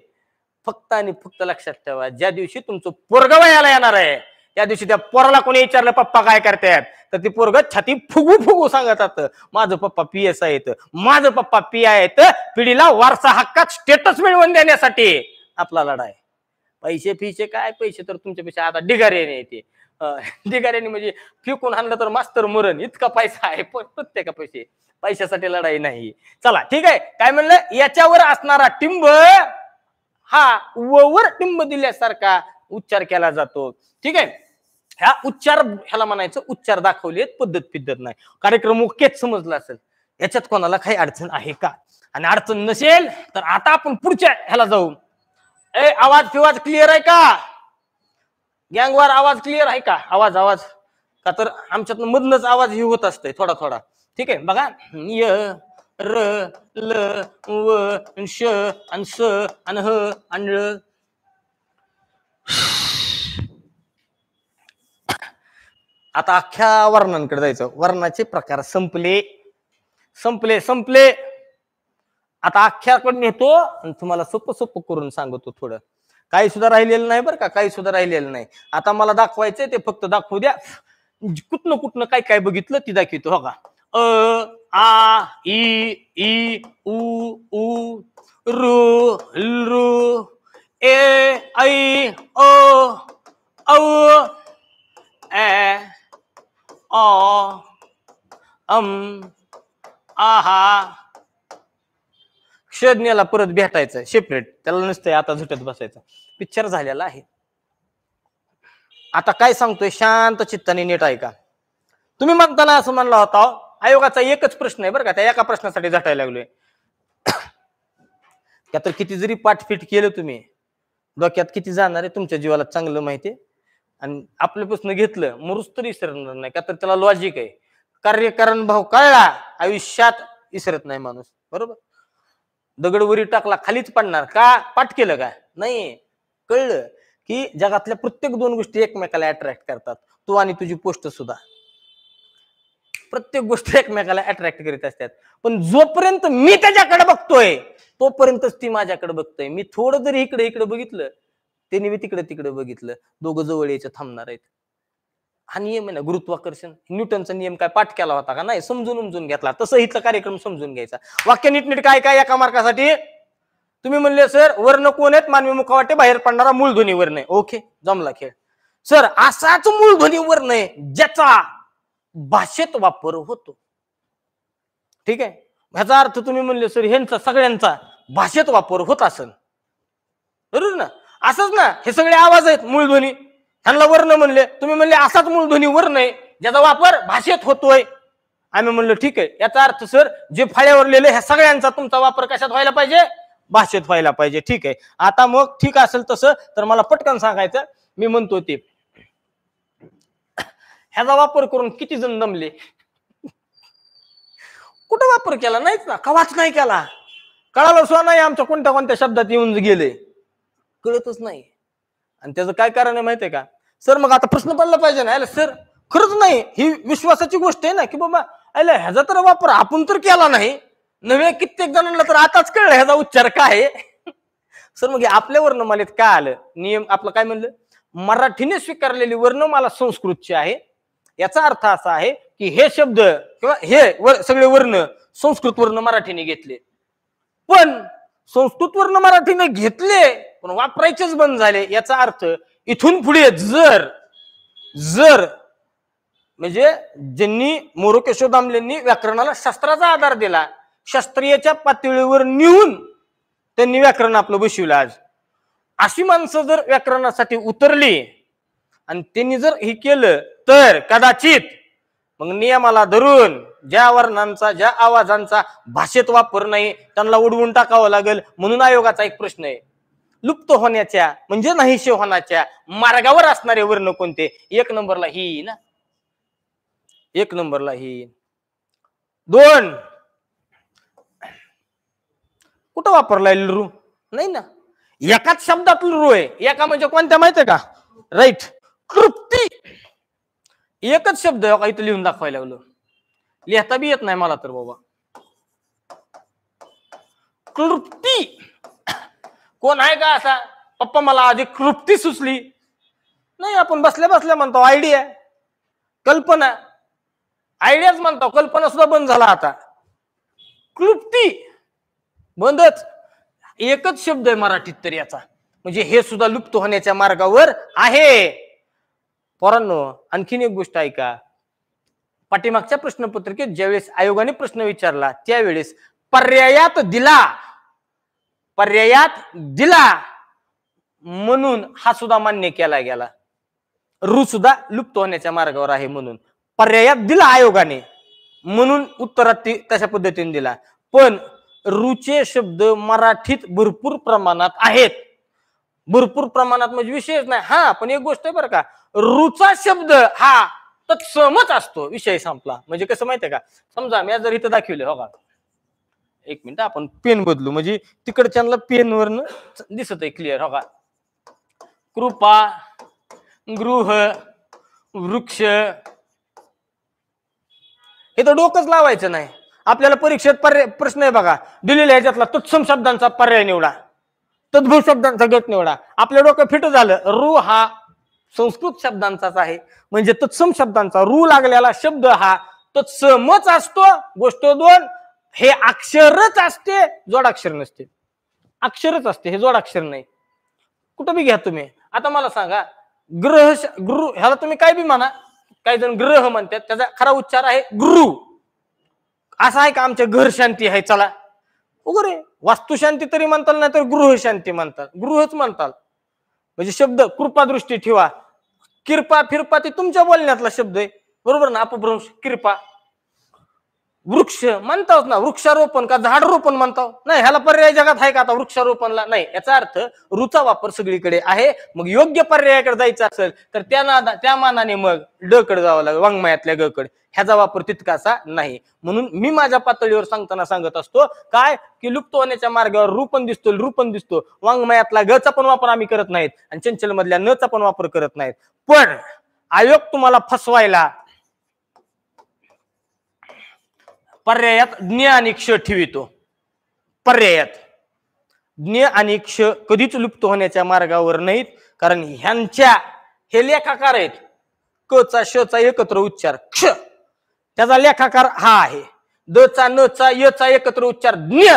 फक्त आणि फक्त लक्षात ठेवा ज्या दिवशी तुमचं पोरग वयाला येणार आहे त्या दिवशी त्या पोराला कोणी विचारलं पप्पा काय करतायत तर ती पोरग छाती फुगू फुगू सांगतात माझं पप्पा पी एस आहेत माझं पप्पा पी आहेत पिढीला वारसा हक्कात स्टेटस मिळवून देण्यासाठी आपला आहे पैसे फीचे काय पैसे तर तुमच्यापेक्षा आता ढिगाऱ्याने येते ढिगाऱ्याने म्हणजे फिकून आणलं तर मास्तर मरण इतका पैसा आहे पण प्रत्येका पैसे पैशासाठी लढाई नाही चला ठीक आहे काय म्हणलं याच्यावर असणारा टिंब हा वर टिंब दिल्यासारखा उच्चार केला जातो ठीक आहे ह्या उच्चार ह्याला म्हणायचं उच्चार दाखवले पद्धत पिद्धत नाही कार्यक्रम मुख्यच समजला असेल याच्यात कोणाला काही अडचण आहे का आणि अडचण नसेल तर आता आपण पुढच्या ह्याला जाऊ ए आवाज फिवाज क्लिअर आहे का गँगवार आवाज क्लिअर आहे का आवाज आवाज का तर आमच्यातनं मधनच आवाज ही होत असतोय थोडा थोडा ठीक आहे बघा र ल व श आणि स आणि ह आणि ळ आता अख्ख्या वर्णांकडे जायचं वर्णाचे प्रकार संपले संपले संपले आता पण नेतो आणि तुम्हाला सोपं सोपं करून सांगतो थोडं काही सुद्धा राहिलेलं नाही बरं का काही सुद्धा राहिलेलं नाही आता मला दाखवायचंय ते फक्त दाखवू द्या कुठनं कुठनं काय काय बघितलं ती दाखवतो हो का अ आ ई इ उ ऊ रु रु ए ऐ ओ औ ए ओ um आहा क्षज्ञाला परत भेटायचं सेपरेट त्याला नुसतंय आता झुटत बसायचं पिक्चर झालेला आहे आता काय सांगतोय शांत चित्ताने नीट ऐका तुम्ही म्हणताना असं म्हणला होता आयोगाचा एकच प्रश्न आहे बरं का त्या एका प्रश्नासाठी झटायला लागलोय *coughs* त्यात किती जरी पाठफिट केलं तुम्ही डोक्यात किती जाणार आहे तुमच्या जीवाला चांगलं माहिती आहे आणि आपले प्रश्न घेतलं मरुच तर विसरणार नाही का तर त्याला लॉजिक आहे कार्यकारण भाव कळला आयुष्यात विसरत नाही माणूस बरोबर दगडवरी टाकला खालीच पडणार का पाठ केलं का नाही कळलं की जगातल्या प्रत्येक दोन गोष्टी एकमेकाला अट्रॅक्ट करतात तू आणि तुझी पोस्ट सुद्धा प्रत्येक गोष्ट एकमेकाला अट्रॅक्ट करीत असतात पण जोपर्यंत मी त्याच्याकडे बघतोय तोपर्यंतच ती माझ्याकडे बघतोय मी थोडं जरी इकडे इकडे बघितलं त्यांनी मी तिकडे तिकडे बघितलं दोघं जवळ यायचं थांबणार आहेत हा नियम आहे ना गुरुत्वाकर्षण न्यूटनचा नियम काय पाठ केला होता का नाही समजून उमजून घेतला तसं इथला कार्यक्रम समजून घ्यायचा वाक्य नीटनीट काय काय एका मार्कासाठी तुम्ही म्हणले सर वर्ण कोण आहेत मानवी मुखावाटे बाहेर पडणारा मूलध्वनी वर्ण आहे ओके जमला खेळ सर असाच मूलध्वनी वर्ण आहे ज्याचा भाषेत वापर होतो ठीक आहे ह्याचा अर्थ तुम्ही म्हणले सर ह्यांचा सगळ्यांचा भाषेत वापर होत असेल बरोबर ना असंच ना हे सगळे आवाज आहेत मूळ ध्वनी ह्यांना वर्ण म्हणले तुम्ही म्हणले असाच मूळ ध्वनी वर्ण आहे ज्याचा वापर भाषेत होतोय आम्ही म्हणलो ठीक आहे याचा अर्थ सर जे फाळ्यावर लिहिले ह्या सगळ्यांचा तुमचा वापर कशात व्हायला पाहिजे भाषेत व्हायला पाहिजे ठीक आहे आता मग ठीक असेल तसं तर मला पटकन सांगायचं मी म्हणतो ते ह्याचा वापर करून किती जण दमले कुठं वापर केला नाहीच ना कवाच नाही केला कळालं सो नाही आमच्या कोणत्या कोणत्या शब्दात येऊन गेले कळतच नाही आणि त्याचं काय कारण आहे माहितीये का सर मग आता प्रश्न पडला पाहिजे ना सर खरंच नाही ही विश्वासाची गोष्ट आहे ना की बाबा अयला ह्याचा तर वापर आपण तर केला नाही नव्हे कित्येक जणांना तर आताच कळलं ह्याचा उच्चार काय सर मग आपल्या वर्णमालेत काय आलं नियम आपलं काय म्हणलं मराठीने स्वीकारलेली वर्णमाला संस्कृतची आहे याचा अर्थ असा आहे की हे शब्द किंवा हे वर, सगळे वर्ण संस्कृत वर्ण मराठीने घेतले पण संस्कृत वर्ण मराठीने घेतले पण वापरायचेच बंद झाले याचा अर्थ इथून पुढे जर जर म्हणजे ज्यांनी मोरोकेशो दामलेंनी व्याकरणाला शास्त्राचा आधार दिला शास्त्रीयच्या पातळीवर नेऊन त्यांनी व्याकरण आपलं बसविलं आज अशी माणसं जर व्याकरणासाठी उतरली आणि त्यांनी जर हे केलं तर कदाचित मग नियमाला धरून ज्या वर्णांचा ज्या आवाजांचा भाषेत वापर नाही त्यांना उडवून टाकावं लागेल म्हणून आयोगाचा एक प्रश्न आहे लुप्त होण्याच्या म्हणजे नाहीशे होण्याच्या मार्गावर असणारे वर्ण कोणते एक नंबरला ही ना एक नंबरला ही दोन कुठं वापरला लुरू नाही ना एकाच शब्दात लुरू आहे एका म्हणजे कोणत्या माहितीये का राईट कृप्ती एकच शब्द इथं लिहून दाखवायला लागलो लिहता बी येत नाही मला तर बाबा कृप्ती कोण आहे का असा पप्पा मला आधी कृप्ती सुचली नाही आपण बसल्या बसल्या म्हणतो आयडिया कल्पना आयडियाच म्हणतो कल्पना सुद्धा बंद झाला आता कृप्ती बंदच एकच शब्द आहे मराठीत तर याचा म्हणजे हे सुद्धा लुप्त होण्याच्या मार्गावर आहे पोरांनो आणखीन एक गोष्ट ऐका पाठीमागच्या प्रश्नपत्रिकेत ज्यावेळेस आयोगाने प्रश्न विचारला त्यावेळेस पर्यायात दिला पर्यायात दिला म्हणून हा सुद्धा मान्य केला गेला रू सुद्धा लुप्त होण्याच्या मार्गावर आहे म्हणून पर्यायात दिला आयोगाने म्हणून उत्तरात तशा पद्धतीने दिला पण रुचे शब्द मराठीत भरपूर प्रमाणात आहेत भरपूर प्रमाणात म्हणजे विशेष नाही हा पण एक गोष्ट आहे बरं का रुचा शब्द हा तत्समच असतो विषय संपला म्हणजे कसं माहितीये का समजा मी जर इथं दाखवले हो एक मिनिट आपण पेन बदलू म्हणजे तिकडच्या वरन दिसत आहे क्लिअर हो का कृपा गृह वृक्ष हे तर डोकंच लावायचं नाही आपल्याला परीक्षेत पर्याय प्रश्न आहे बघा दिलेल्या ह्याच्यातला तत्सम शब्दांचा पर्याय निवडा तद्भू शब्दांचा गट निवडा आपल्या डोकं फिट झालं रू हा संस्कृत शब्दांचाच आहे म्हणजे तत्सम शब्दांचा रू लागलेला शब्द हा तत्समच असतो गोष्ट दोन हे अक्षरच असते जोडाक्षर नसते अक्षरच असते हे जोडाक्षर नाही कुठं बी घ्या तुम्ही आता मला सांगा ग्रह गुरु ह्याला तुम्ही काय बी म्हणा काही जण ग्रह म्हणतात त्याचा खरा उच्चार आहे गुरु असा आहे का आमच्या घर शांती आहे चला वगैरे वास्तुशांती तरी म्हणताल नाही तर गृहशांती म्हणतात गृहच म्हणताल म्हणजे शब्द कृपादृष्टी ठेवा किरपा फिरपा ते तुमच्या बोलण्यातला शब्द आहे बरोबर ना अपभ्रंश किरपा वृक्ष म्हणतावच ना वृक्षारोपण का झाड रोपण म्हणताव नाही ह्याला पर्याय जगात आहे का आता वृक्षारोपणला नाही याचा अर्थ ऋचा वापर सगळीकडे आहे मग योग्य पर्यायाकडे जायचं असेल तर त्या त्या मानाने मग ड कड जावं लागेल वाङमयातल्या ग कड ह्याचा वापर तितकासा नाही म्हणून मी माझ्या पातळीवर सांगताना सांगत असतो काय की लुप्त होण्याच्या मार्गावर रूपन दिसतो रूपन दिसतो वाङ्मयातला गचा पण वापर आम्ही करत नाहीत आणि चंचलमधल्या न चा पण वापर करत नाहीत पण आयोग तुम्हाला फसवायला पर्यायात ज्ञ आणि क्ष ठेवितो पर्यायात ज्ञ आणि क्ष कधीच लुप्त होण्याच्या मार्गावर नाहीत कारण ह्यांच्या हे लेखाकार आहेत क चा श चा एकत्र उच्चार क्ष त्याचा लेखाकार हा आहे द चा न चा य चा एकत्र उच्चार ज्ञ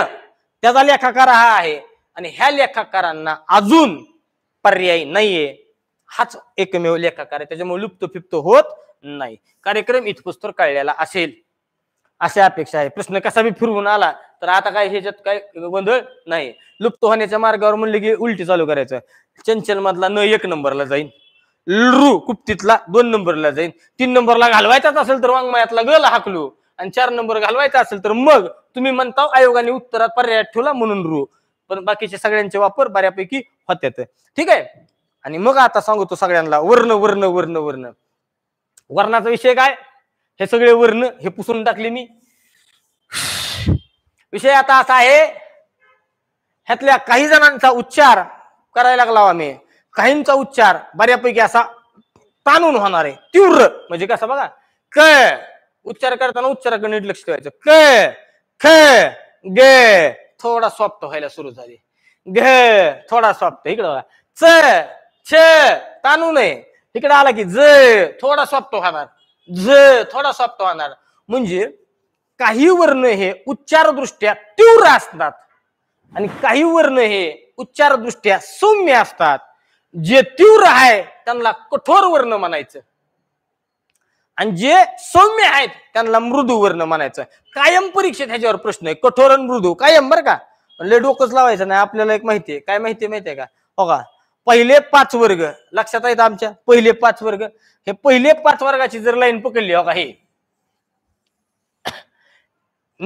त्याचा लेखाकार हा आहे आणि ह्या लेखाकारांना अजून पर्याय नाहीये हाच एकमेव लेखाकार आहे त्याच्यामुळे लुप्त फिप्त होत नाही कार्यक्रम इथपुस्तर कळलेला असेल अशा अपेक्षा आहे प्रश्न कसा बी फिरवून आला तर आता काय ह्याच्यात काय गोंधळ नाही लुप्त होण्याच्या मार्गावर म्हणले की उलटी चालू करायचं चंचल मधला न एक नंबरला जाईल लू कुप्तीतला दोन नंबरला जाईल तीन नंबरला घालवायचाच असेल तर वाङ्मयातला गल हाकलू आणि चार नंबर घालवायचा असेल तर मग तुम्ही म्हणता आयोगाने उत्तरात पर्याय ठेवला म्हणून रू पण बाकीचे सगळ्यांचे वापर बऱ्यापैकी होत्यात ठीक आहे आणि मग आता सांगतो सगळ्यांना वर्ण वर्ण वर्ण वर्ण वर्णाचा विषय काय हे सगळे वर्ण हे पुसून टाकले मी विषय आता असा आहे ह्यातल्या काही जणांचा उच्चार करायला लागला आम्ही काहींचा उच्चार बऱ्यापैकी असा ताणून होणार आहे तीव्र म्हणजे कसं बघा क उच्चार करताना उच्चाराकडे नीट लक्ष ठेवायचं क ख ग थोडा सॉफ्ट व्हायला सुरू झाली घ थोडा सॉफ्ट इकडं बघा च छ ताणू नये इकडे आला की ज थोडा सॉफ्ट होणार ज थोडा सोप्त होणार म्हणजे काही वर्ण हे उच्चारदृष्ट्या तीव्र असतात आणि काही वर्ण हे उच्चारदृष्ट्या सौम्य असतात जे तीव्र आहे त्यांना कठोर वर्ण म्हणायचं आणि जे सौम्य आहेत त्यांना मृदू वर्ण म्हणायचं कायम परीक्षेत ह्याच्यावर प्रश्न आहे कठोर आणि मृदू कायम बरं का डोकंच लावायचं नाही आपल्याला एक माहिती आहे काय माहिती माहितीये का हो का पहिले पाच वर्ग लक्षात आहेत आमच्या पहिले पाच वर्ग हे पहिले पाच वर्गाची जर लाईन पकडली हो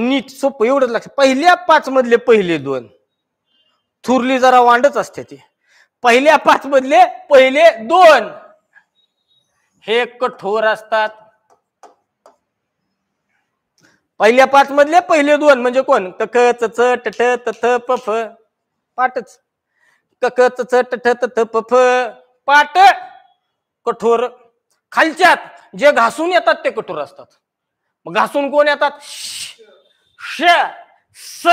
नीट सोपं एवढंच लक्ष पहिल्या पाच मधले पहिले दोन थुरली जरा वांडच असते ते पहिल्या पाच मधले पहिले दोन हे कठोर असतात पहिल्या पाच मधले पहिले दोन म्हणजे कोण कख चथ तथ तथ पफ पाठच ककच चट ठत पाट कठोर खालच्यात जे घासून येतात ते कठोर असतात मग घासून कोण येतात श स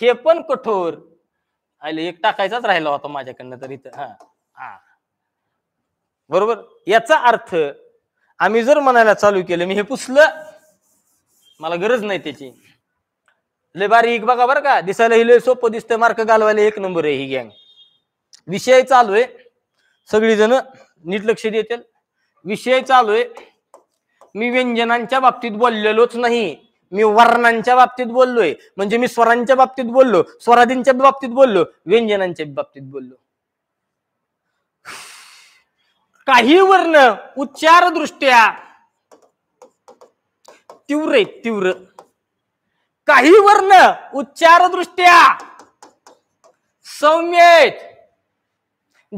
हे पण कठोर आले एक टाकायचाच राहिला होता माझ्याकडनं तर इथं हा हा बरोबर याचा अर्थ आम्ही जर म्हणायला चालू केलं मी हे पुसलं मला गरज नाही त्याची लय बारीक बघा बरं का दिसायला ही लय सोपं दिसतंय मार्क घालवायला एक नंबर आहे ही गँग विषय चालू आहे जण नीट लक्ष देतील विषय चालू आहे मी व्यंजनांच्या बाबतीत बोललेलोच नाही मी वर्णांच्या बाबतीत बोललोय म्हणजे मी स्वरांच्या बाबतीत बोललो स्वराधींच्या बाबतीत बोललो व्यंजनांच्या बाबतीत बोललो काही वर्ण उच्चार दृष्ट्या तीव्र आहेत तीव्र काही वर्ण उच्चारदृष्ट्या सौम्य आहेत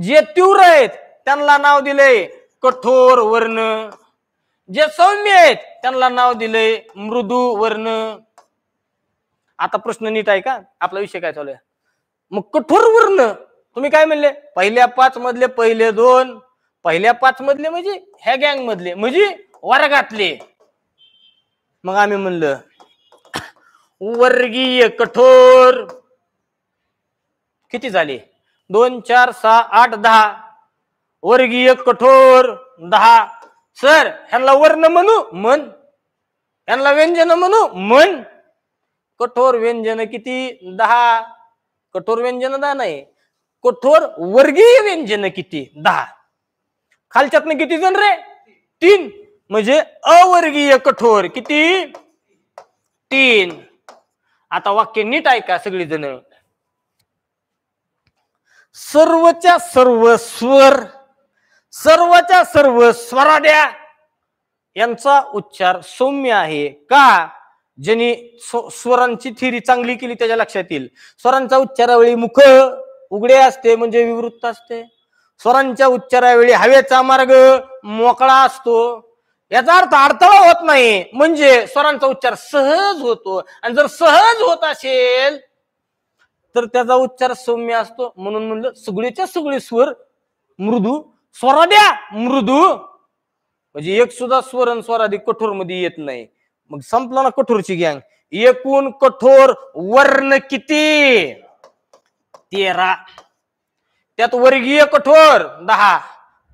जे तीव्र आहेत त्यांना नाव दिले कठोर वर्ण जे सौम्य आहेत त्यांना नाव दिले मृदू वर्ण आता प्रश्न नीट आहे का आपला विषय काय चालू आहे मग कठोर वर्ण तुम्ही काय म्हणले पहिल्या पाच मधले पहिले दोन पहिल्या पाच मधले म्हणजे ह्या गँग मधले म्हणजे वर्गातले मग आम्ही म्हणलं वर्गीय कठोर किती झाले दोन चार सहा आठ दहा वर्गीय कठोर दहा सर ह्यांना वर्ण म्हणू मन ह्यांना व्यंजन म्हणू मन कठोर व्यंजन किती दहा कठोर व्यंजन दहा नाही कठोर वर्गीय व्यंजन किती दहा खालच्यातनं किती जण रे तीन म्हणजे अवर्गीय कठोर किती तीन आता वाक्य नीट ऐका जण सर्वच्या सर्व स्वर सर्वच्या सर्व स्वराड्या यांचा उच्चार सौम्य आहे का ज्यांनी स्वरांची थिरी चांगली केली त्याच्या लक्षात येईल स्वरांचा उच्चारावेळी मुख उघडे असते म्हणजे विवृत्त असते स्वरांच्या उच्चारावेळी हवेचा मार्ग मोकळा असतो याचा अर्थ अडथळा होत नाही म्हणजे स्वरांचा उच्चार सहज होतो आणि जर सहज होत असेल तर त्याचा उच्चार सौम्य असतो म्हणून म्हणलं सगळीच्या सगळी स्वर मृदू स्वराद्या मृदू म्हणजे एक सुद्धा स्वर आणि स्वरादी कठोर मध्ये येत नाही मग संपला ना कठोरची गँग एकूण कठोर वर्ण किती तेरा त्यात वर्गीय कठोर दहा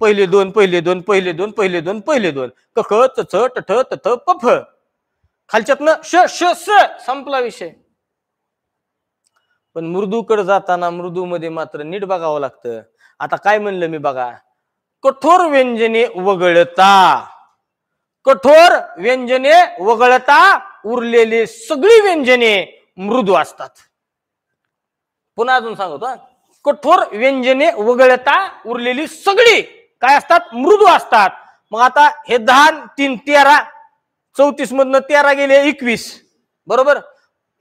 पहिले दोन पहिले दोन पहिले दोन पहिले दोन पहिले दोन कख चथ ठ तथ पफ खालच्यातनं श श स संपला विषय पण मृदूकडे जाताना मृदू मध्ये मात्र नीट बघावं लागतं आता काय म्हणलं मी बघा कठोर व्यंजने वगळता कठोर व्यंजने वगळता उरलेली सगळी व्यंजने मृदू असतात पुन्हा अजून सांगतो कठोर व्यंजने वगळता उरलेली सगळी काय असतात मृदू असतात मग आता हे दहा तीन तेरा चौतीस मधनं तेरा गेले एकवीस बरोबर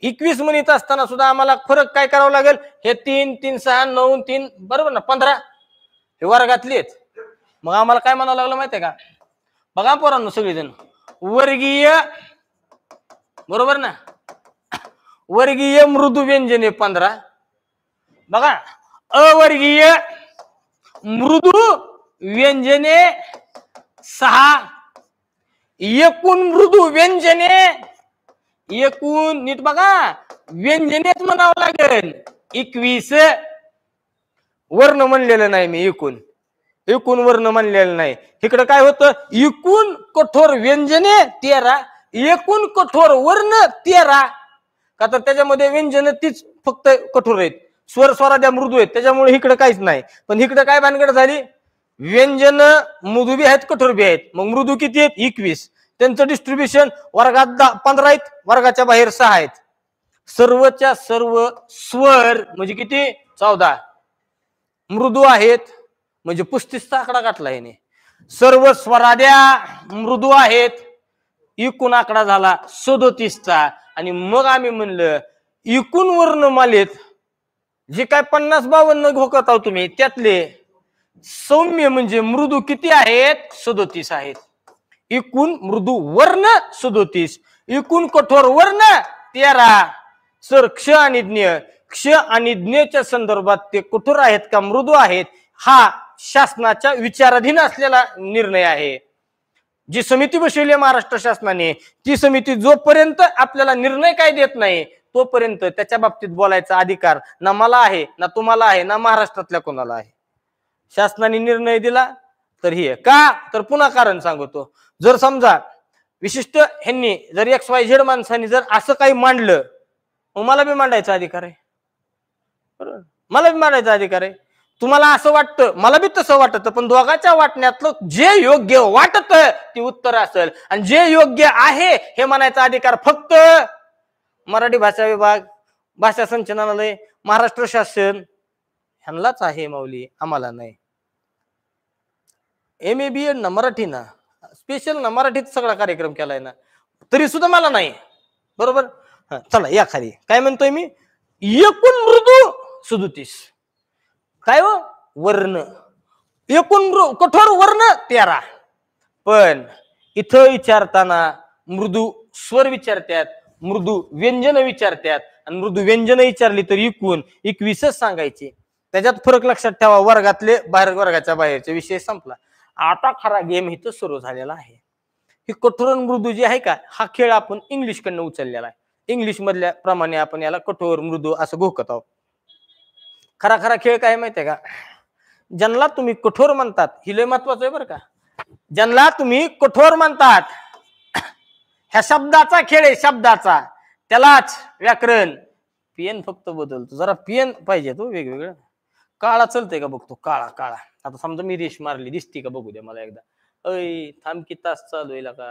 एकवीस म्हणत असताना सुद्धा आम्हाला फरक काय करावा लागेल हे तीन तीन सहा नऊ तीन बरोबर ना पंधरा हे वर्गातले आहेत मग आम्हाला काय म्हणावं लागलं माहितीये का बघा पोरांनो सगळेजण वर्गीय बरोबर ना वर्गीय मृदू व्यंजने पंधरा बघा अवर्गीय मृदू व्यंजने सहा एकूण मृदू व्यंजने एकूण नीट बघा व्यंजनेच म्हणावं लागेल एकवीस वर्ण म्हणलेलं नाही मी एकूण एकूण वर्ण म्हणलेलं नाही इकडं काय होतं एकूण कठोर व्यंजने तेरा एकूण कठोर वर्ण तेरा का तर त्याच्यामध्ये व्यंजन तीच फक्त कठोर आहेत स्वर स्वराद्या मृदू आहेत त्याच्यामुळे इकडं काहीच नाही पण इकडं काय भानगड झाली व्यंजन मृदुबी आहेत बी आहेत मग मृदू किती आहेत एकवीस त्यांचं डिस्ट्रीब्युशन वर्गात पंधरा आहेत वर्गाच्या बाहेर सहा आहेत सर्वच्या सर्व स्वर म्हणजे किती चौदा मृदू आहेत म्हणजे पुस्तीसचा आकडा गाठला याने सर्व स्वराद्या मृदू आहेत एकूण आकडा झाला सदोतीसचा आणि मग आम्ही म्हणलं एकूण वर्णमालेत जे काय पन्नास बावन्न घोकत आहोत तुम्ही त्यातले सौम्य म्हणजे मृदू किती आहेत सदोतीस आहेत एकूण मृदू वर्ण सदोतीस एकूण कठोर वर्ण तेरा सर क्ष आणि ज्ञ क्ष आणि ज्ञेच्या संदर्भात ते कठोर आहेत का मृदू आहेत हा शासनाच्या विचाराधीन असलेला निर्णय आहे जी समिती बसवली महाराष्ट्र शासनाने ती समिती जोपर्यंत आपल्याला निर्णय काय देत नाही तोपर्यंत त्याच्या बाबतीत बोलायचा अधिकार ना मला आहे ना तुम्हाला आहे ना महाराष्ट्रातल्या कोणाला आहे शासनाने निर्णय दिला तर ही का तर पुन्हा कारण सांगतो जर समजा विशिष्ट ह्यांनी जर एक्स वाय झेड माणसांनी जर असं काही मांडलं मला बी मांडायचा अधिकार आहे बरोबर मला बी मांडायचा अधिकार आहे तुम्हाला असं वाटतं मला बी तसं वाटतं पण दोघांच्या वाटण्यातलं जे योग्य वाटत ते उत्तर असेल आणि जे योग्य आहे हे म्हणायचा अधिकार फक्त मराठी भाषा विभाग भाषा संचनालय महाराष्ट्र शासन ह्यांनाच आहे माऊली आम्हाला नाही एम ए बी एड ना मराठी ना स्पेशल ना मराठीत सगळा कार्यक्रम केलाय ना तरी सुद्धा मला नाही बरोबर हा चला या खाली काय म्हणतोय मी एकूण मृदू सुदुतीस काय हो वर्ण एकूण कठोर वर्ण तेरा पण इथं विचारताना मृदू स्वर विचारतात मृदू व्यंजन विचारतात आणि मृदू व्यंजन विचारली तर एकूण एकवीसच सांगायचे त्याच्यात फरक लक्षात ठेवा वर्गातले बाहेर वर्गाच्या बाहेरचे विषय संपला आता खरा गेम इथं सुरू झालेला आहे ही कठोर मृदू जी आहे का हा खेळ आपण इंग्लिश कडनं उचललेला आहे इंग्लिश मधल्या प्रमाणे आपण याला कठोर मृदू असं घोकत आहोत खरा खरा खेळ काय माहितीये का ज्यांना तुम्ही कठोर म्हणतात हि लय महत्वाचं आहे बरं का ज्यांना तुम्ही कठोर म्हणतात ह्या शब्दाचा खेळ आहे शब्दाचा त्यालाच व्याकरण पियन फक्त बदलतो जरा पियन पाहिजे तो वेगवेगळं काळा चलते का बघतो काळा काळा आता समजा मी रेष मारली दिसती का बघू द्या मला एकदा अय थांब कि तास चालू येईल का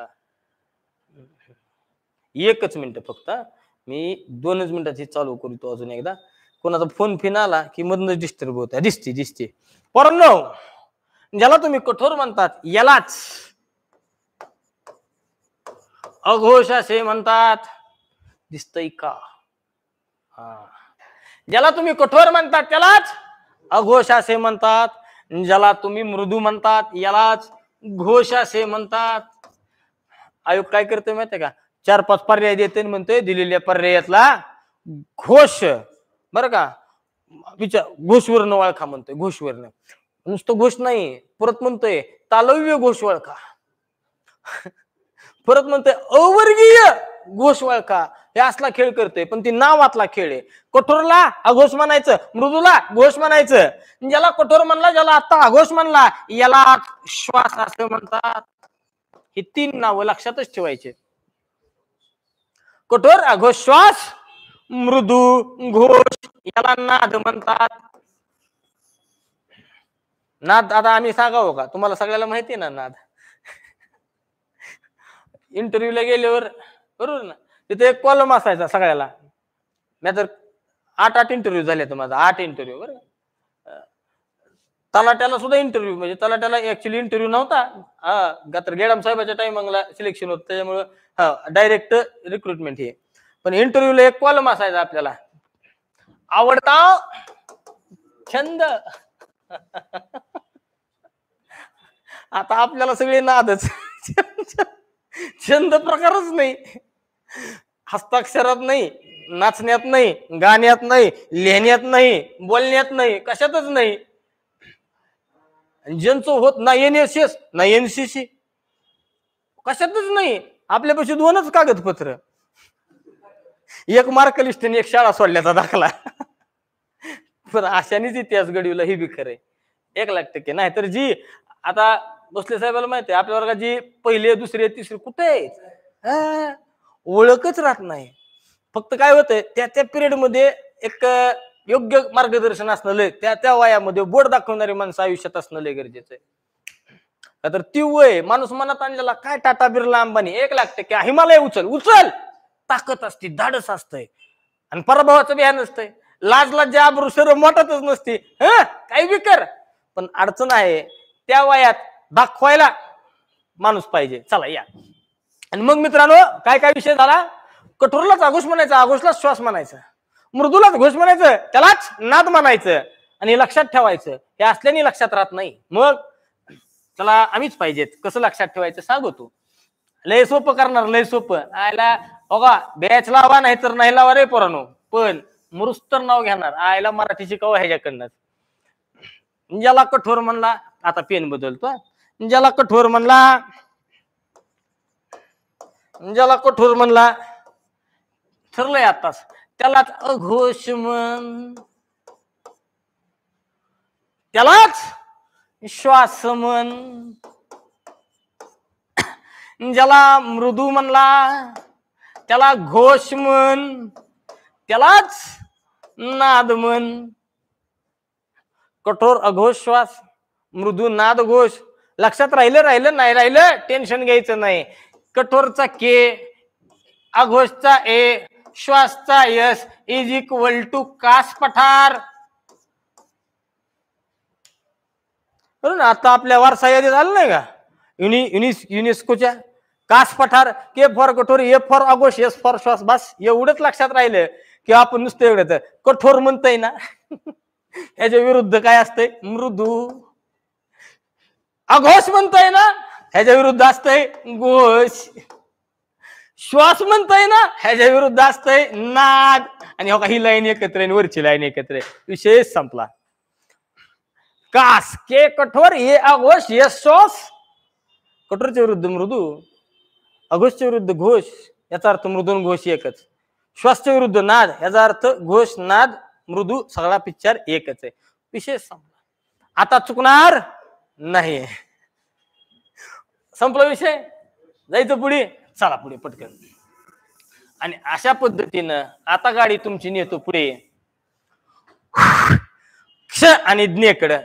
एकच मिनिट फक्त मी दोनच मिनिटाची चालू करतो अजून एकदा कोणाचा फोन फिन आला की मधन डिस्टर्ब होत दिसते दिसते परनो ज्याला तुम्ही कठोर म्हणतात यालाच अघोष असे म्हणतात दिसतय का हा ज्याला तुम्ही कठोर म्हणतात त्यालाच अघोष असे म्हणतात ज्याला तुम्ही मृदू म्हणतात यालाच घोष असे म्हणतात आयोग काय करतो माहितीये का चार पाच पर्याय देते म्हणतोय दिलेल्या पर्यायातला घोष बर का विचार घोषवर्ण ओळखा म्हणतोय घोषवर्ण नुसतं घोष नाही परत म्हणतोय तालव्य घोष ओळखा *laughs* परत म्हणतोय अवर्गीय घोष ओळखा हे असला खेळ करतोय पण ती नावातला खेळ आहे कठोरला अघोष म्हणायचं मृदूला घोष म्हणायचं ज्याला कठोर म्हणला ज्याला आता अघोष म्हणला याला श्वास असं म्हणतात हे तीन नाव लक्षातच ठेवायचे कठोर अघोष श्वास मृदू घोष याला नाद म्हणतात नाद आता आम्ही सांगावं का तुम्हाला सगळ्याला माहिती ना नाद इंटरव्ह्यूला *laughs* गेल्यावर बरोबर ना तिथे एक कॉलम असायचा सगळ्याला नाही तर आठ आठ इंटरव्ह्यू झाले तर माझा आठ इंटरव्ह्यू बरं तलाट्याला सुद्धा इंटरव्ह्यू म्हणजे तलाट्याला ऍक्च्युली इंटरव्ह्यू नव्हता हा गात्र गेडाम साहेबाच्या टायमिंगला सिलेक्शन होत त्याच्यामुळं हा डायरेक्ट रिक्रुटमेंट हे पण इंटरव्ह्यूला एक कॉलम असायचा आपल्याला आवडता छंद *laughs* आता आपल्याला सगळे नादच *laughs* छंद प्रकारच नाही हस्ताक्षरात नाही नाचण्यात नाही गाण्यात नाही लिहिण्यात नाही बोलण्यात नाही कशातच नाही ज्यांचं होत ना एन एस एस ना एनसीसी कशातच नाही आपल्यापाशी दोनच कागदपत्र एक मार्क लिस्ट एक शाळा सोडल्याचा दाखला पण अशानेच इतिहास घडविला ही बिखर आहे एक लाख टक्के नाही तर जी आता बसले साहेबांना माहिती आहे आपल्या वर्गात जी पहिले दुसरे तिसरी कुठे आहे ओळखच राहत नाही फक्त काय होतंय त्या त्या पिरियडमध्ये एक योग्य मार्गदर्शन असणं लय त्या त्या वयामध्ये बोट दाखवणारी माणसं आयुष्यात असणं लय गरजेचं आहे तर ती वय माणूस मनात आणलेला काय टाटा बिरला अंबानी एक लाख टक्के हिमालय उचल उचल ताकद असते धाडस असतंय आणि पराभवाचं बिहान असतंय लाज जे आबरू सर्व मोठातच नसते ह काही बी कर पण अडचण आहे त्या वयात दाखवायला माणूस पाहिजे चला या आणि मग मित्रांनो काय काय विषय झाला कठोरलाच आघोष म्हणायचा आघोषलाच श्वास म्हणायचा मृदूलाच घोष म्हणायचं त्यालाच नाद म्हणायचं आणि लक्षात ठेवायचं हे असल्याने लक्षात राहत नाही मग त्याला आम्हीच पाहिजेत कसं लक्षात ठेवायचं सांगतो लय सोपं करणार लय सोपं आयला बघा बॅच लावा नाही तर नाही लावा रे पोरानो पण तर नाव घेणार आयला मराठी शिकावं ह्याच्याकडनं ज्याला कठोर म्हणला आता पेन बदलतो ज्याला कठोर म्हणला ज्याला कठोर म्हणला ठरलंय आताच त्यालाच अघोष म्हण त्यालाच श्वास म्हण ज्याला मृदू म्हणला त्याला घोष म्हण त्यालाच नाद म्हण कठोर अघोष श्वास मृदू नाद घोष लक्षात राहिलं राहिलं नाही राहिलं टेन्शन घ्यायचं नाही कठोरचा के आघोषचा ए श्वासचा S is equal to Kaas Pathar आता आपल्या वारसा यादी झालं नाही का युनि युनिस युनेस्कोच्या कास पठार के फॉर कठोर ए फॉर अघोष एस फॉर श्वास बस एवढंच लक्षात राहिलं की आपण नुसतं एवढं कठोर म्हणतय ना *laughs* याच्या विरुद्ध काय असतंय मृदू अघोष म्हणतोय ना ह्याच्या विरुद्ध असतंय घोष श्वास म्हणताय ना ह्याच्या विरुद्ध असतंय नाद आणि हो ही लाईन एकत्र आहे वरची लाईन एकत्र आहे विषय संपला कास के कठोर ये अघोष ये श्वास कठोरच्या विरुद्ध मृदू अघोषच्या विरुद्ध घोष याचा अर्थ मृदून घोष एकच श्वासच्या विरुद्ध नाद याचा अर्थ घोष नाद मृदू सगळा पिक्चर एकच आहे विशेष संपला आता चुकणार नाही संपला विषय जायचं पुढे चला पुढे पटकन आणि अशा पद्धतीनं आता गाडी तुमची नेतो पुढे क्ष आणि ज्ञेकडं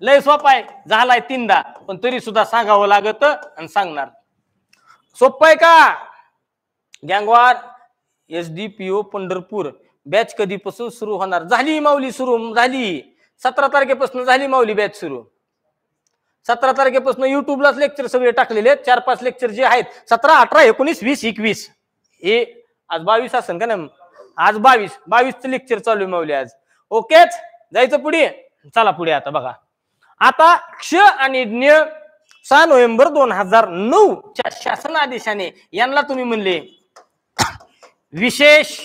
लय सोपाय झालाय तीनदा पण तरी सुद्धा सांगावं लागत आणि सांगणार आहे का गँगवार S D P O Pandharpur batch कधीपासून सुरू होणार झाली माऊली सुरू झाली सतरा तारखेपासून झाली माऊली बॅच सुरू सतरा तारखेपासून युट्यूबलाच लेक्चर सगळे टाकलेले आहेत चार पाच लेक्चर जे आहेत सतरा अठरा एकोणीस वीस एकवीस हे आज बावीस असेल का ना आज बावीस बावीस लेक्चर चालू मावले आज ओकेच जायचं पुढे चला पुढे आता बघा आता क्ष आणि ज्ञ सहा नोव्हेंबर दोन हजार नऊ च्या शासन आदेशाने यांना तुम्ही म्हणले विशेष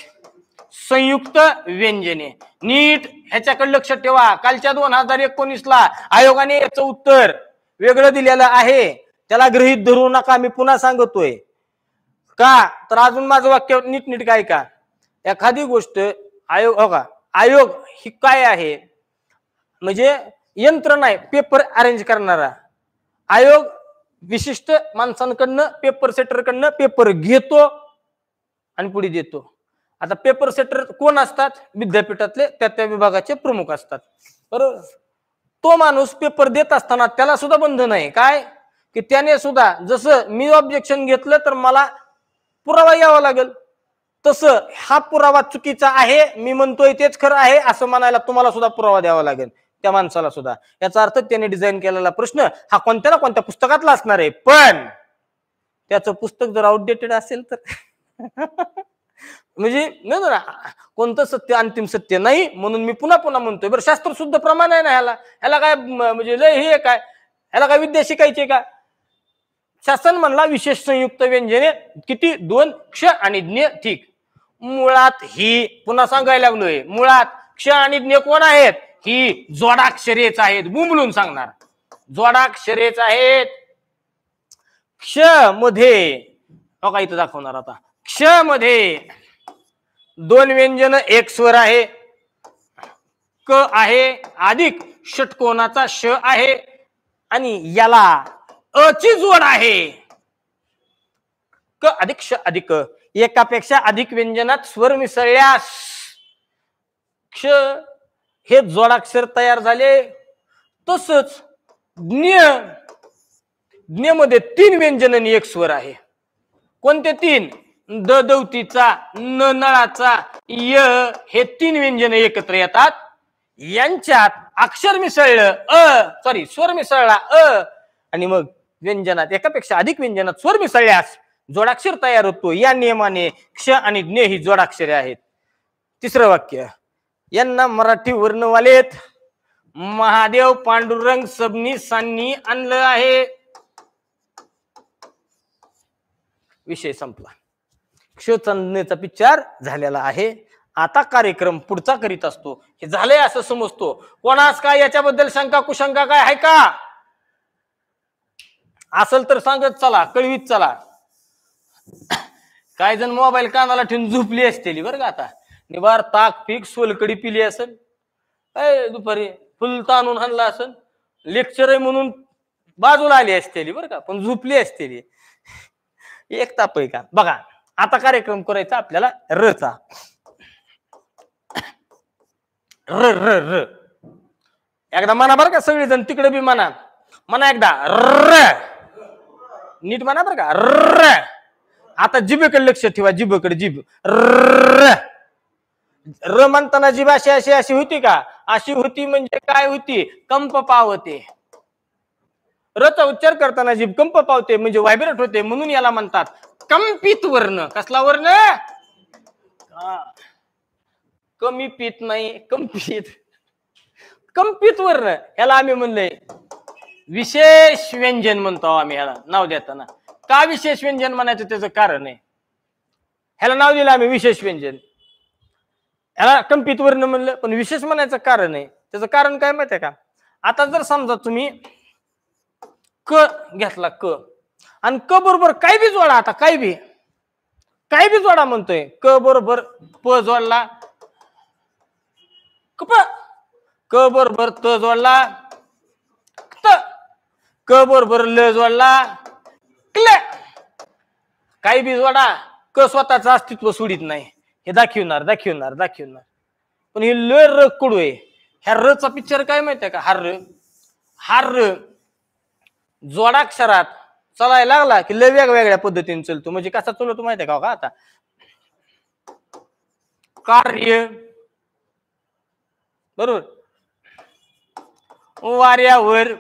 संयुक्त व्यंजने नीट ह्याच्याकडे लक्ष ठेवा कालच्या दोन हजार एकोणीस ला आयोगाने याचं उत्तर वेगळं दिलेलं आहे त्याला गृहित धरू नका मी पुन्हा सांगतोय का तर अजून माझं वाक्य नीटनीट काय का एखादी गोष्ट आयोग हो का आयोग ही काय आहे म्हणजे यंत्र नाही पेपर अरेंज करणारा आयोग विशिष्ट माणसांकडनं पेपर सेटरकडनं पेपर घेतो आणि पुढे देतो आता पेपर सेटर कोण असतात विद्यापीठातले त्या त्या विभागाचे प्रमुख असतात बरोबर तो माणूस पेपर देत असताना त्याला सुद्धा बंधन आहे काय की त्याने सुद्धा जसं मी ऑब्जेक्शन घेतलं तर मला पुरावा यावा लागेल तसं हा पुरावा चुकीचा आहे मी म्हणतोय तेच खरं आहे असं म्हणायला तुम्हाला सुद्धा पुरावा द्यावा लागेल त्या माणसाला सुद्धा याचा अर्थ त्याने डिझाईन केलेला प्रश्न हा कोणत्या ना कोणत्या पुस्तकातला असणार आहे पण त्याचं पुस्तक जर आउटडेटेड असेल तर *laughs* म्हणजे नाही ना कोणतं सत्य अंतिम सत्य नाही म्हणून मी पुन्हा पुन्हा म्हणतोय बरं शास्त्र शुद्ध प्रमाण आहे ना ह्याला ह्याला काय म्हणजे लय हे काय ह्याला काय विद्या शिकायची का शासन म्हणला विशेष संयुक्त व्यंजने किती दोन क्ष आणि ज्ञ ठीक मुळात ही पुन्हा सांगायला लागलोय मुळात क्ष आणि ज्ञ कोण आहेत ही जोडाक्षरेच आहेत बुमलून सांगणार जोडाक्षरेच आहेत क्ष मध्ये हो इथं दाखवणार आता क्ष मध्ये दोन व्यंजन एक स्वर आहे क आहे अधिक षटकोणाचा श आहे आणि याला अची जोड आहे क अधिक श अधिक एकापेक्षा अधिक व्यंजनात स्वर मिसळल्यास क्ष हे जोडाक्षर तयार झाले तसच ज्ञ ज्ञ मध्ये तीन व्यंजन आणि एक स्वर आहे कोणते तीन द दौतीचा न नळाचा य हे तीन व्यंजन एकत्र येतात यांच्यात अक्षर मिसळलं अ सॉरी स्वर मिसळला अ आणि मग व्यंजनात एकापेक्षा अधिक व्यंजनात स्वर मिसळल्यास जोडाक्षर तयार होतो या नियमाने क्ष आणि ज्ञ ही जोडाक्षरे आहेत तिसरं वाक्य यांना मराठी वर्णवालेत महादेव पांडुरंग सबनी सांनी आणलं आहे विषय संपला शिवचंदनेचा पिक्चर झालेला आहे आता कार्यक्रम पुढचा करीत असतो हे झालंय असं समजतो कोणास काय याच्याबद्दल शंका कुशंका काय आहे का असल तर सांगत चला कळवीत चला काय जण मोबाईल कानाला ठेवून झोपली असतेली बरं का आता निवार ताक पीक सोलकडी पिली असेल काय दुपारी फुल ताणून हाणला असेल लेक्चर म्हणून बाजूला आली असतेली बरं का पण झोपली असतेली एक ताप का बघा आता कार्यक्रम करायचा आपल्याला चा र र र एकदा म्हणा बरं का सगळेजण तिकडे बी म्हणा म्हणा एकदा र नीट म्हणा बरं का र आता जिबेकडे लक्ष ठेवा जिबेकडे जिब र र म्हणताना जीभ अशी अशी अशी होती का अशी होती म्हणजे काय होती कंप पावते रचा उच्चार करताना जी कंप पावते म्हणजे व्हायब्रेट होते म्हणून याला म्हणतात कंपित वर्ण कसला वर्ण कमी पित नाही कंपित कंपित वर्ण याला आम्ही म्हणले विशेष व्यंजन म्हणतो आम्ही याला नाव देताना का विशेष व्यंजन म्हणायचं त्याचं कारण आहे ह्याला नाव दिलं आम्ही विशेष व्यंजन ह्याला कंपित वर्ण म्हणलं पण विशेष म्हणायचं कारण आहे त्याचं कारण काय माहिती का आता जर समजा तुम्ही क घेतला क आणि क बरोबर काय बी जोडा आता काय बी काय बी जोडा म्हणतोय क बरोबर प जोडला कप क बरोबर त जोडला त क बरोबर ल जोडला क्ल काय बी जोडा क स्वतःच अस्तित्व सोडित नाही हे दाखवणार दाखवणार दाखवणार पण हे ल र कुडू आहे ह्या रचा पिक्चर काय माहितीये का हार हार जोडाक्षरात चलाय लागला की लय वेगवेगळ्या पद्धतीने चलतो म्हणजे कसा चलतो माहिती हो का आता कार्य बरोबर वाऱ्यावर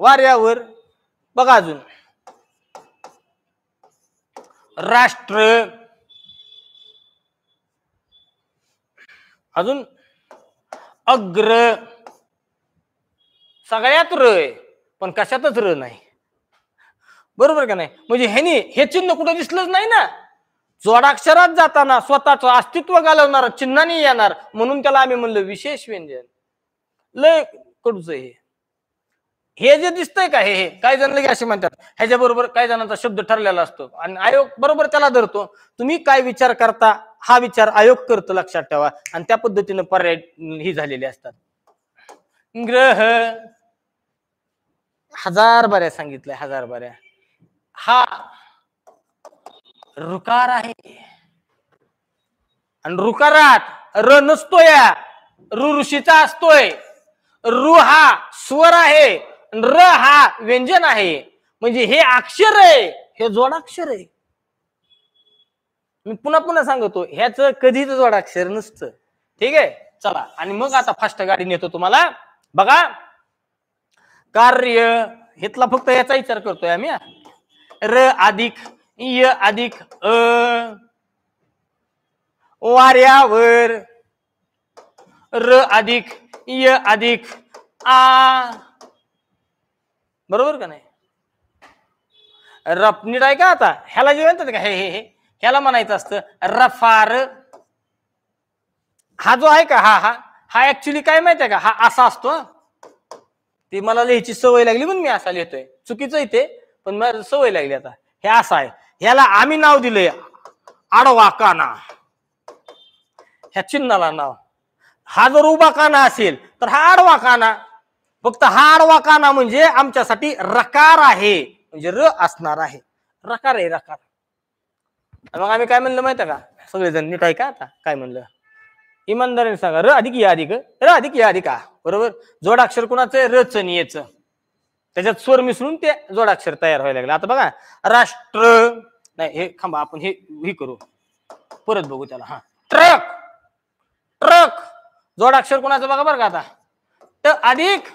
वाऱ्यावर बघा अजून राष्ट्र अजून अग्र सगळ्यात र आहे पण कशातच र नाही बरोबर का नाही म्हणजे ह्यानी हे चिन्ह कुठं दिसलंच नाही ना जोडाक्षरात जाताना स्वतःच अस्तित्व घालवणार चिन्हाने येणार म्हणून त्याला आम्ही म्हणलं विशेष व्यंजन लय कडूच हे हे जे दिसतंय का हे काही जण लगे असे म्हणतात ह्याच्या बरोबर काही जणांचा शब्द ठरलेला असतो आणि आयोग बरोबर त्याला धरतो तुम्ही काय विचार करता हा विचार आयोग करतो लक्षात ठेवा आणि त्या पद्धतीनं पर्याय ही झालेले असतात ग्रह हजार बऱ्या सांगितलंय हजार बऱ्या हा रुकार आहे आणि रुकारात र नसतो या रु ऋषीचा असतोय रु हा स्वर आहे र हा व्यंजन आहे म्हणजे हे अक्षर आहे हे जोडाक्षर आहे मी पुन्हा पुन्हा सांगतो ह्याच कधीच जोडाक्षर नसतं ठीक आहे चला आणि मग आता फास्ट गाडी नेतो तुम्हाला बघा कार्य हेतला फक्त याचा विचार करतोय आम्ही र अधिक य अधिक अ वाऱ्यावर र अधिक य अधिक आ बरोबर का नाही रफ आहे का आता ह्याला जे म्हणतात का हे हे ह्याला म्हणायचं असतं रफार हा जो आहे का हा हा हा ऍक्च्युली काय माहिती आहे का हा असा असतो ती मला लिहायची सवय लागली म्हणून मी असा लिहितोय चुकीचं इथे पण मला सवय लागली आता हे असं आहे ह्याला आम्ही नाव दिलंय आडवा काना ह्या चिन्हाला नाव हा जर उभा काना असेल तर हा आडवा काना फक्त हा आडवा काना म्हणजे आमच्यासाठी रकार आहे म्हणजे र असणार आहे रकार आहे रकार मग आम्ही काय म्हणलं माहिती का सगळेजण नीट आहे का आता काय म्हणलं इमानदारीने सांगा र अधिक या अधिक र अधिक या अधिक बरोबर जोडाक्षर कुणाचं रचन येच त्याच्यात स्वर मिसळून ते जोडाक्षर तयार व्हायला लागले आता बघा राष्ट्र नाही हे खांबा आपण हे ही करू परत बघू त्याला हा ट्रक ट्रक जोडाक्षर कोणाचं बघा बरं का आता ट अधिक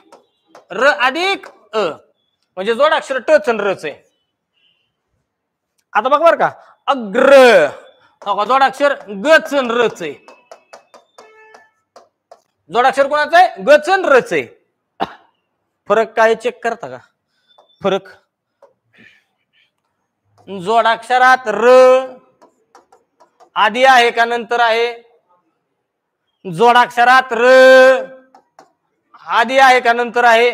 र अधिक अ म्हणजे जोडाक्षर टचन आणि रच आहे आता बघा बरं का अग्र जोडाक्षर गच आणि रच आहे जोडाक्षर कोणाचं आहे गचन रच आहे फरक काय चेक करता का फरक जोडाक्षरात र आधी आहे का नंतर आहे जोडाक्षरात र आधी आहे का नंतर आहे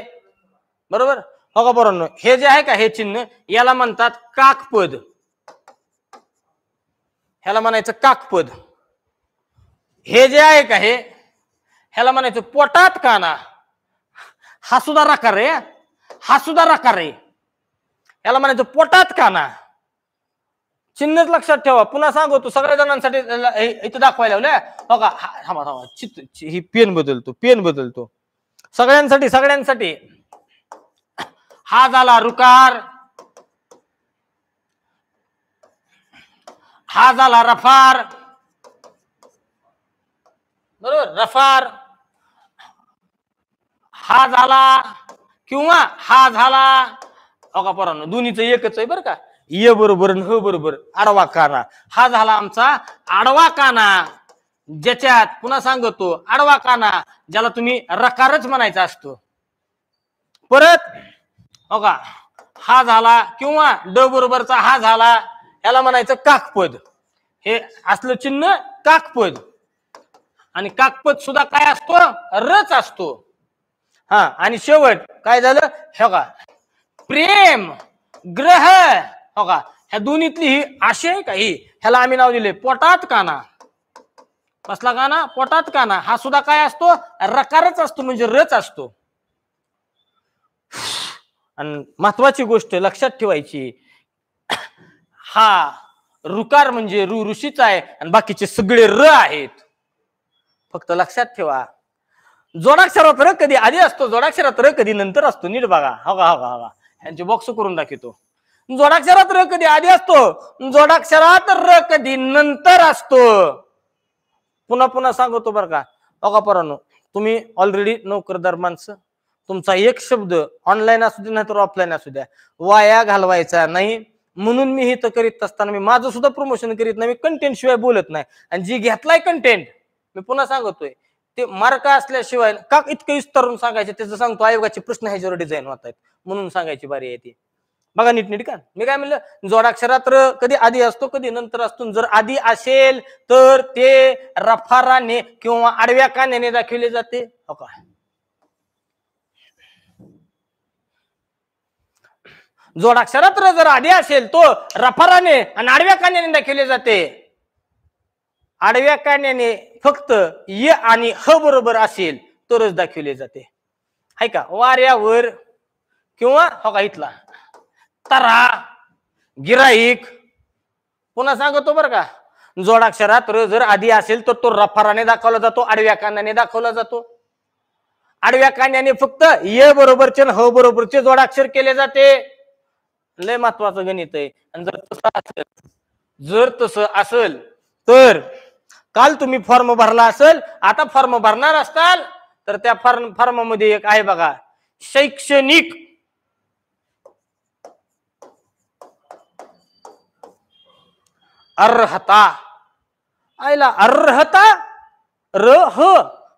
बरोबर हो का बरोबर हे जे आहे का हे चिन्ह याला म्हणतात काकपद ह्याला म्हणायचं काकपद हे जे आहे का हे ह्याला म्हणायचं पोटात काना हा सुद्धा राकार रे हा सुद्धा राकार रे याला म्हणायचं पोटात काना चिन्हच लक्षात ठेवा पुन्हा सांगू तू सगळ्या जणांसाठी इथं दाखवायला लावल्या हो का थांबा थांबा चित ही पेन बदलतो पेन बदलतो सगळ्यांसाठी सगळ्यांसाठी हा झाला रुकार हा झाला रफार बरोबर रफार हा झाला किंवा हा झाला अका पोरांनो दोन्हीचं एकच आहे बरं का ये बरोबर न बरोबर आडवा काना हा झाला आमचा आडवा काना ज्याच्यात पुन्हा सांगतो आडवा काना ज्याला तुम्ही रकारच म्हणायचा असतो परत हो हा झाला किंवा ड बरोबरचा हा झाला याला म्हणायचं काकपद हे असलं चिन्ह काकपद आणि काकपत सुद्धा काय असतो रच असतो हा आणि शेवट काय झालं हे का प्रेम ग्रह हो का ह्या दोन्हीतली ही आशय का ह्याला आम्ही नाव दिले पोटात काना कसला काना पोटात काना हा सुद्धा काय असतो रकारच असतो म्हणजे रच असतो आणि महत्वाची गोष्ट लक्षात ठेवायची हा रुकार म्हणजे रु ऋषीचा आहे आणि बाकीचे सगळे र आहेत फक्त लक्षात ठेवा जोडाक्षरात र कधी आधी असतो जोडाक्षरात र कधी नंतर असतो नीट बघा हवा हो हवा हो हवा हो यांची बॉक्स करून दाखवतो जोडाक्षरात र कधी आधी असतो जोडाक्षरात र कधी नंतर असतो पुन्हा पुन्हा सांगतो बरं का बघा परानो तुम्ही ऑलरेडी नोकरदार माणसं तुमचा एक शब्द ऑनलाईन असू दे नाहीतर ऑफलाईन असू द्या वाया घालवायचा नाही म्हणून मी हे तर करीत असताना मी माझं सुद्धा प्रमोशन करीत नाही मी कंटेंट शिवाय बोलत नाही आणि जी घेतलाय कंटेंट मी पुन्हा सांगतोय ते मार्क असल्याशिवाय का इतकं विस्तारून सांगायचे त्याचं सांगतो आयोगाचे प्रश्न ह्याच्यावर डिझाईन होत आहेत म्हणून सांगायची बारी आहे ती बघा नीट का मी काय म्हणलं जोडाक्षरात कधी आधी असतो कधी नंतर असतो जर आधी असेल तर ते रफाराने किंवा आडव्या कान्याने दाखवले जाते हो का जोडाक्षरात जर आधी असेल तो रफाराने आणि आडव्या कान्याने दाखवले जाते आडव्या काण्याने फक्त य आणि ह बरोबर असेल तरच दाखवले जाते हाय का वाऱ्यावर किंवा हो का इथला तरा गिराईक पुन्हा सांगतो बरं का जोडाक्षरात र जर आधी असेल तर तो रफाराने दाखवला जातो आडव्या कानाने दाखवला जातो आडव्या कांद्याने फक्त य बरोबरचे ह बरोबरचे जोडाक्षर केले जाते लय महत्वाचं गणित आहे आणि जर तसं असेल जर तसं असेल तर काल तुम्ही फॉर्म भरला असेल आता फॉर्म भरणार असताल तर त्या फॉर्म मध्ये एक आहे बघा शैक्षणिक अर्हता आयला अर्हता र ह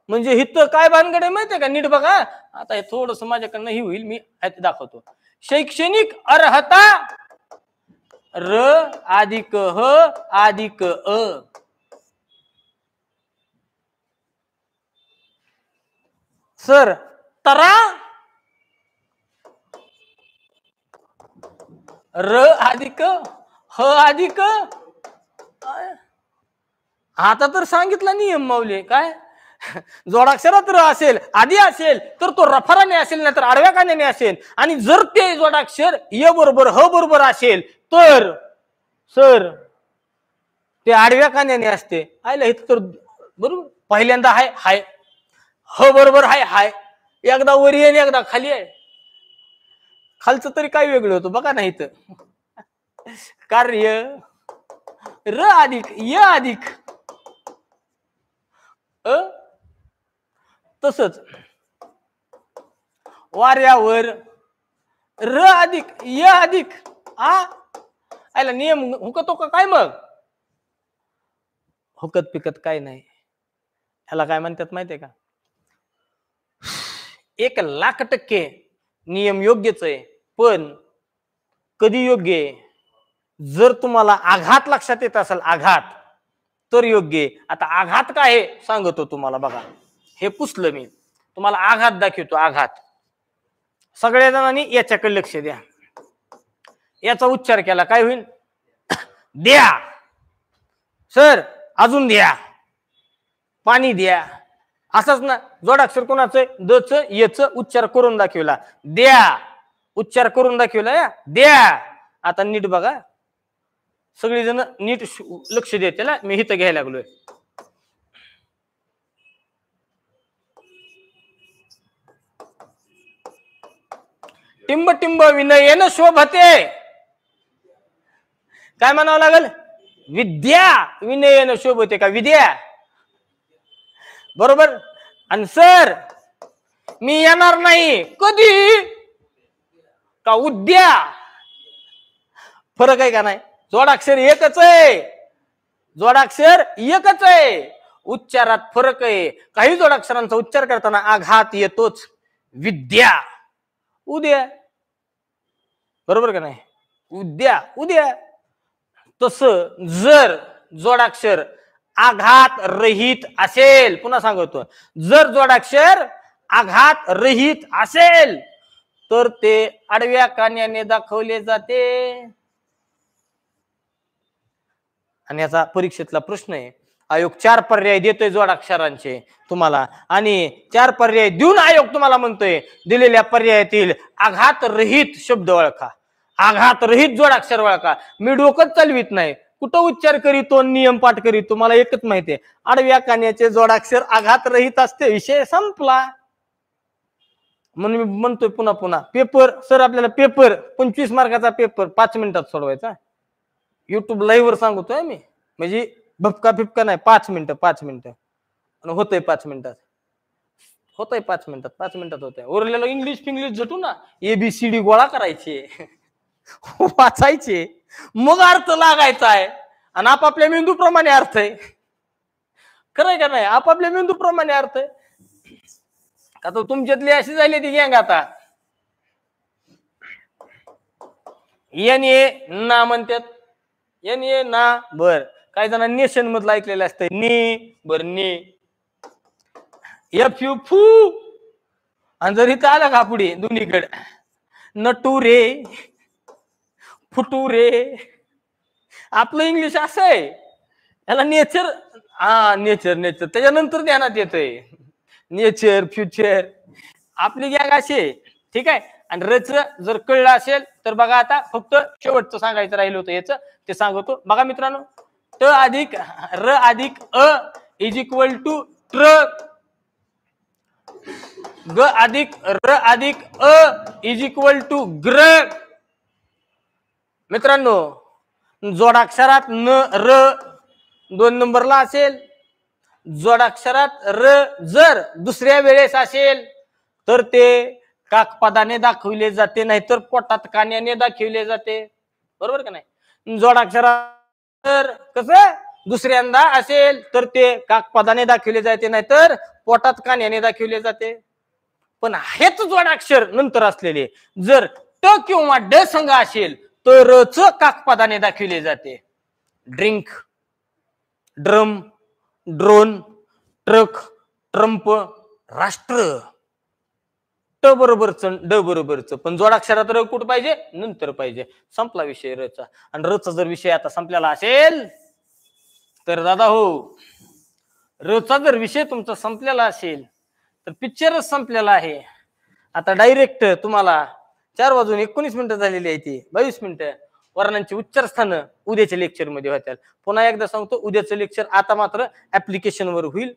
म्हणजे हित काय भानगड आहे माहितीये का नीट बघा आता हे थोडस माझ्याकडनं ही होईल मी दाखवतो शैक्षणिक अर्हता र अधिक ह अधिक अ सर तरा र अधिक ह अधिक आता तर सांगितला नियम मावले काय जोडाक्षरात र असेल आधी असेल तर तो रफराने असेल नाही तर आडव्या कान्याने असेल आणि जर ते जोडाक्षर य बरोबर ह बरोबर असेल तर सर ते आडव्या कान्याने असते आयला हे तर बरोबर पहिल्यांदा हाय हाय ह बरोबर हाय हाय एकदा वरी आहे एकदा खाली आहे खालचं तरी काय वेगळं होतं बघा नाही तर कार्य र अधिक य अधिक अ तसच वाऱ्यावर र अधिक य अधिक आ आयला नियम हुकतो काय मग हुकत पिकत काय नाही ह्याला काय म्हणतात माहितीये का एक लाख टक्के नियम योग्यच आहे पण कधी योग्य जर तुम्हाला आघात लक्षात येत असेल आघात तर योग्य आहे आता आघात काय आहे सांगतो तुम्हाला बघा हे पुसलं मी तुम्हाला आघात दाखवतो आघात सगळ्या जणांनी याच्याकडे लक्ष द्या याचा उच्चार केला काय होईल *coughs* द्या सर अजून द्या पाणी द्या असंच ना जोडाक्षर कोणाचं द च येच उच्चार करून दाखविला द्या उच्चार करून दाखविला या द्या आता नीट बघा जण नीट लक्ष त्याला मी हिथं घ्यायला लागलोय टिंब टिंब शोभ शोभते काय म्हणावं लागल विद्या शोभ शोभते का विद्या बरोबर आणि सर मी येणार नाही कधी का उद्या फरक आहे का नाही जोडाक्षर एकच आहे जोडाक्षर एकच आहे उच्चारात फरक आहे काही जोडाक्षरांचा उच्चार करताना आघात येतोच विद्या उद्या बरोबर का नाही उद्या उद्या तस जर जोडाक्षर आघात रहित असेल पुन्हा सांगतो जर जोडाक्षर आघात रहित असेल तर ते आडव्या कान्याने दाखवले जाते आणि याचा परीक्षेतला प्रश्न आहे आयोग चार पर्याय देतोय जोडाक्षरांचे तुम्हाला आणि चार पर्याय देऊन आयोग तुम्हाला म्हणतोय दिलेल्या पर्यायातील आघात रहित शब्द ओळखा आघात रहित जोडाक्षर ओळखा मी डोकंच चालवित नाही कुठं उच्चार करीतो नियम पाठ करीतो मला एकच माहिती आहे आडव्या कान्याचे जोडाक्षर आघात रहित असते विषय संपला म्हणून मी म्हणतोय पुन्हा पुन्हा पेपर सर आपल्याला पेपर पंचवीस मार्काचा पेपर पाच मिनिटात सोडवायचा युट्यूब लाईव्ह वर सांगतोय मी म्हणजे भपका फिपका नाही पाच मिनिटं पाच मिनिटं आणि होतंय पाच मिनिटात होतंय पाच मिनिटात पाच मिनिटात होतंय उरलेलं इंग्लिश फिंग्लिश झटू ना एबीसीडी गोळा करायची *laughs* वाचायचे मग अर्थ लागायचा आहे आणि आपापल्या मेंदूप्रमाणे अर्थ आहे खरंय का नाही आपापल्या प्रमाणे अर्थ आहे का तो तुमच्यातली अशी झाली ती गँग आता एन ए ना म्हणतात एन ए ना बर काही जण नेशन मधलं ऐकलेलं असतं नी बर ने एफ यू फू आणि जर इथं आलं का पुढे दोन्हीकडे न टू रे फुटू रे आपलं इंग्लिश असं आहे याला नेचर हा नेचर नेचर त्याच्यानंतर ध्यानात येतंय नेचर फ्युचर आपली गॅग अशी आहे ठीक आहे आणि रच जर कळलं असेल तर बघा आता फक्त शेवटचं सांगायचं राहिलं होतं याचं ते सांगतो बघा मित्रांनो ट अधिक र अधिक अ इज इक्वल टू ट्र ग अधिक र अधिक अ इज इक्वल टू ग्र मित्रांनो जोडाक्षरात न र दोन नंबरला असेल जोडाक्षरात र जर दुसऱ्या वेळेस असेल तर ते काकपादाने दाखवले जाते नाहीतर पोटात कान्याने दाखविले जाते बरोबर का नाही जोडाक्षरात तर कसं दुसऱ्यांदा असेल तर ते काकपादाने दाखवले जाते नाहीतर पोटात कान्याने दाखविले जाते पण हेच जोडाक्षर नंतर असलेले जर ट किंवा ड संघ असेल तर रच काकपदाने दाखविले जाते drink drum drone truck Trump राष्ट्र ट बरोबरच ड बरोबरच पण जोडाक्षरात र कुठं पाहिजे नंतर पाहिजे संपला विषय रचा आणि रचा जर विषय आता संपलेला असेल तर दादा हो रचा जर विषय तुमचा संपलेला असेल तर पिक्चरच संपलेला आहे आता डायरेक्ट तुम्हाला चार वाजून एकोणीस मिनिटं झालेली आहे ती बावीस मिनिटं वर्णांची उच्चार स्थानं उद्याच्या लेक्चरमध्ये होत्या पुन्हा एकदा सांगतो उद्याचं लेक्चर आता मात्र वर होईल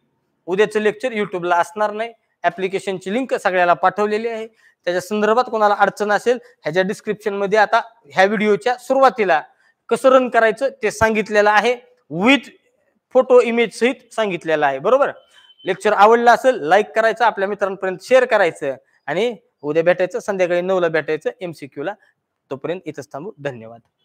उद्याचं लेक्चर युट्यूबला असणार नाही ऍप्लिकेशनची लिंक सगळ्याला पाठवलेली आहे त्याच्या संदर्भात कोणाला अडचण असेल ह्याच्या डिस्क्रिप्शनमध्ये आता ह्या व्हिडिओच्या सुरुवातीला कसं रन करायचं ते सांगितलेलं आहे विथ फोटो इमेज सहित सांगितलेलं आहे बरोबर लेक्चर आवडलं असेल लाईक करायचं आपल्या मित्रांपर्यंत शेअर करायचं आणि उद्या भेटायचं संध्याकाळी नऊला भेटायचं ला तोपर्यंत इथंच थांबू धन्यवाद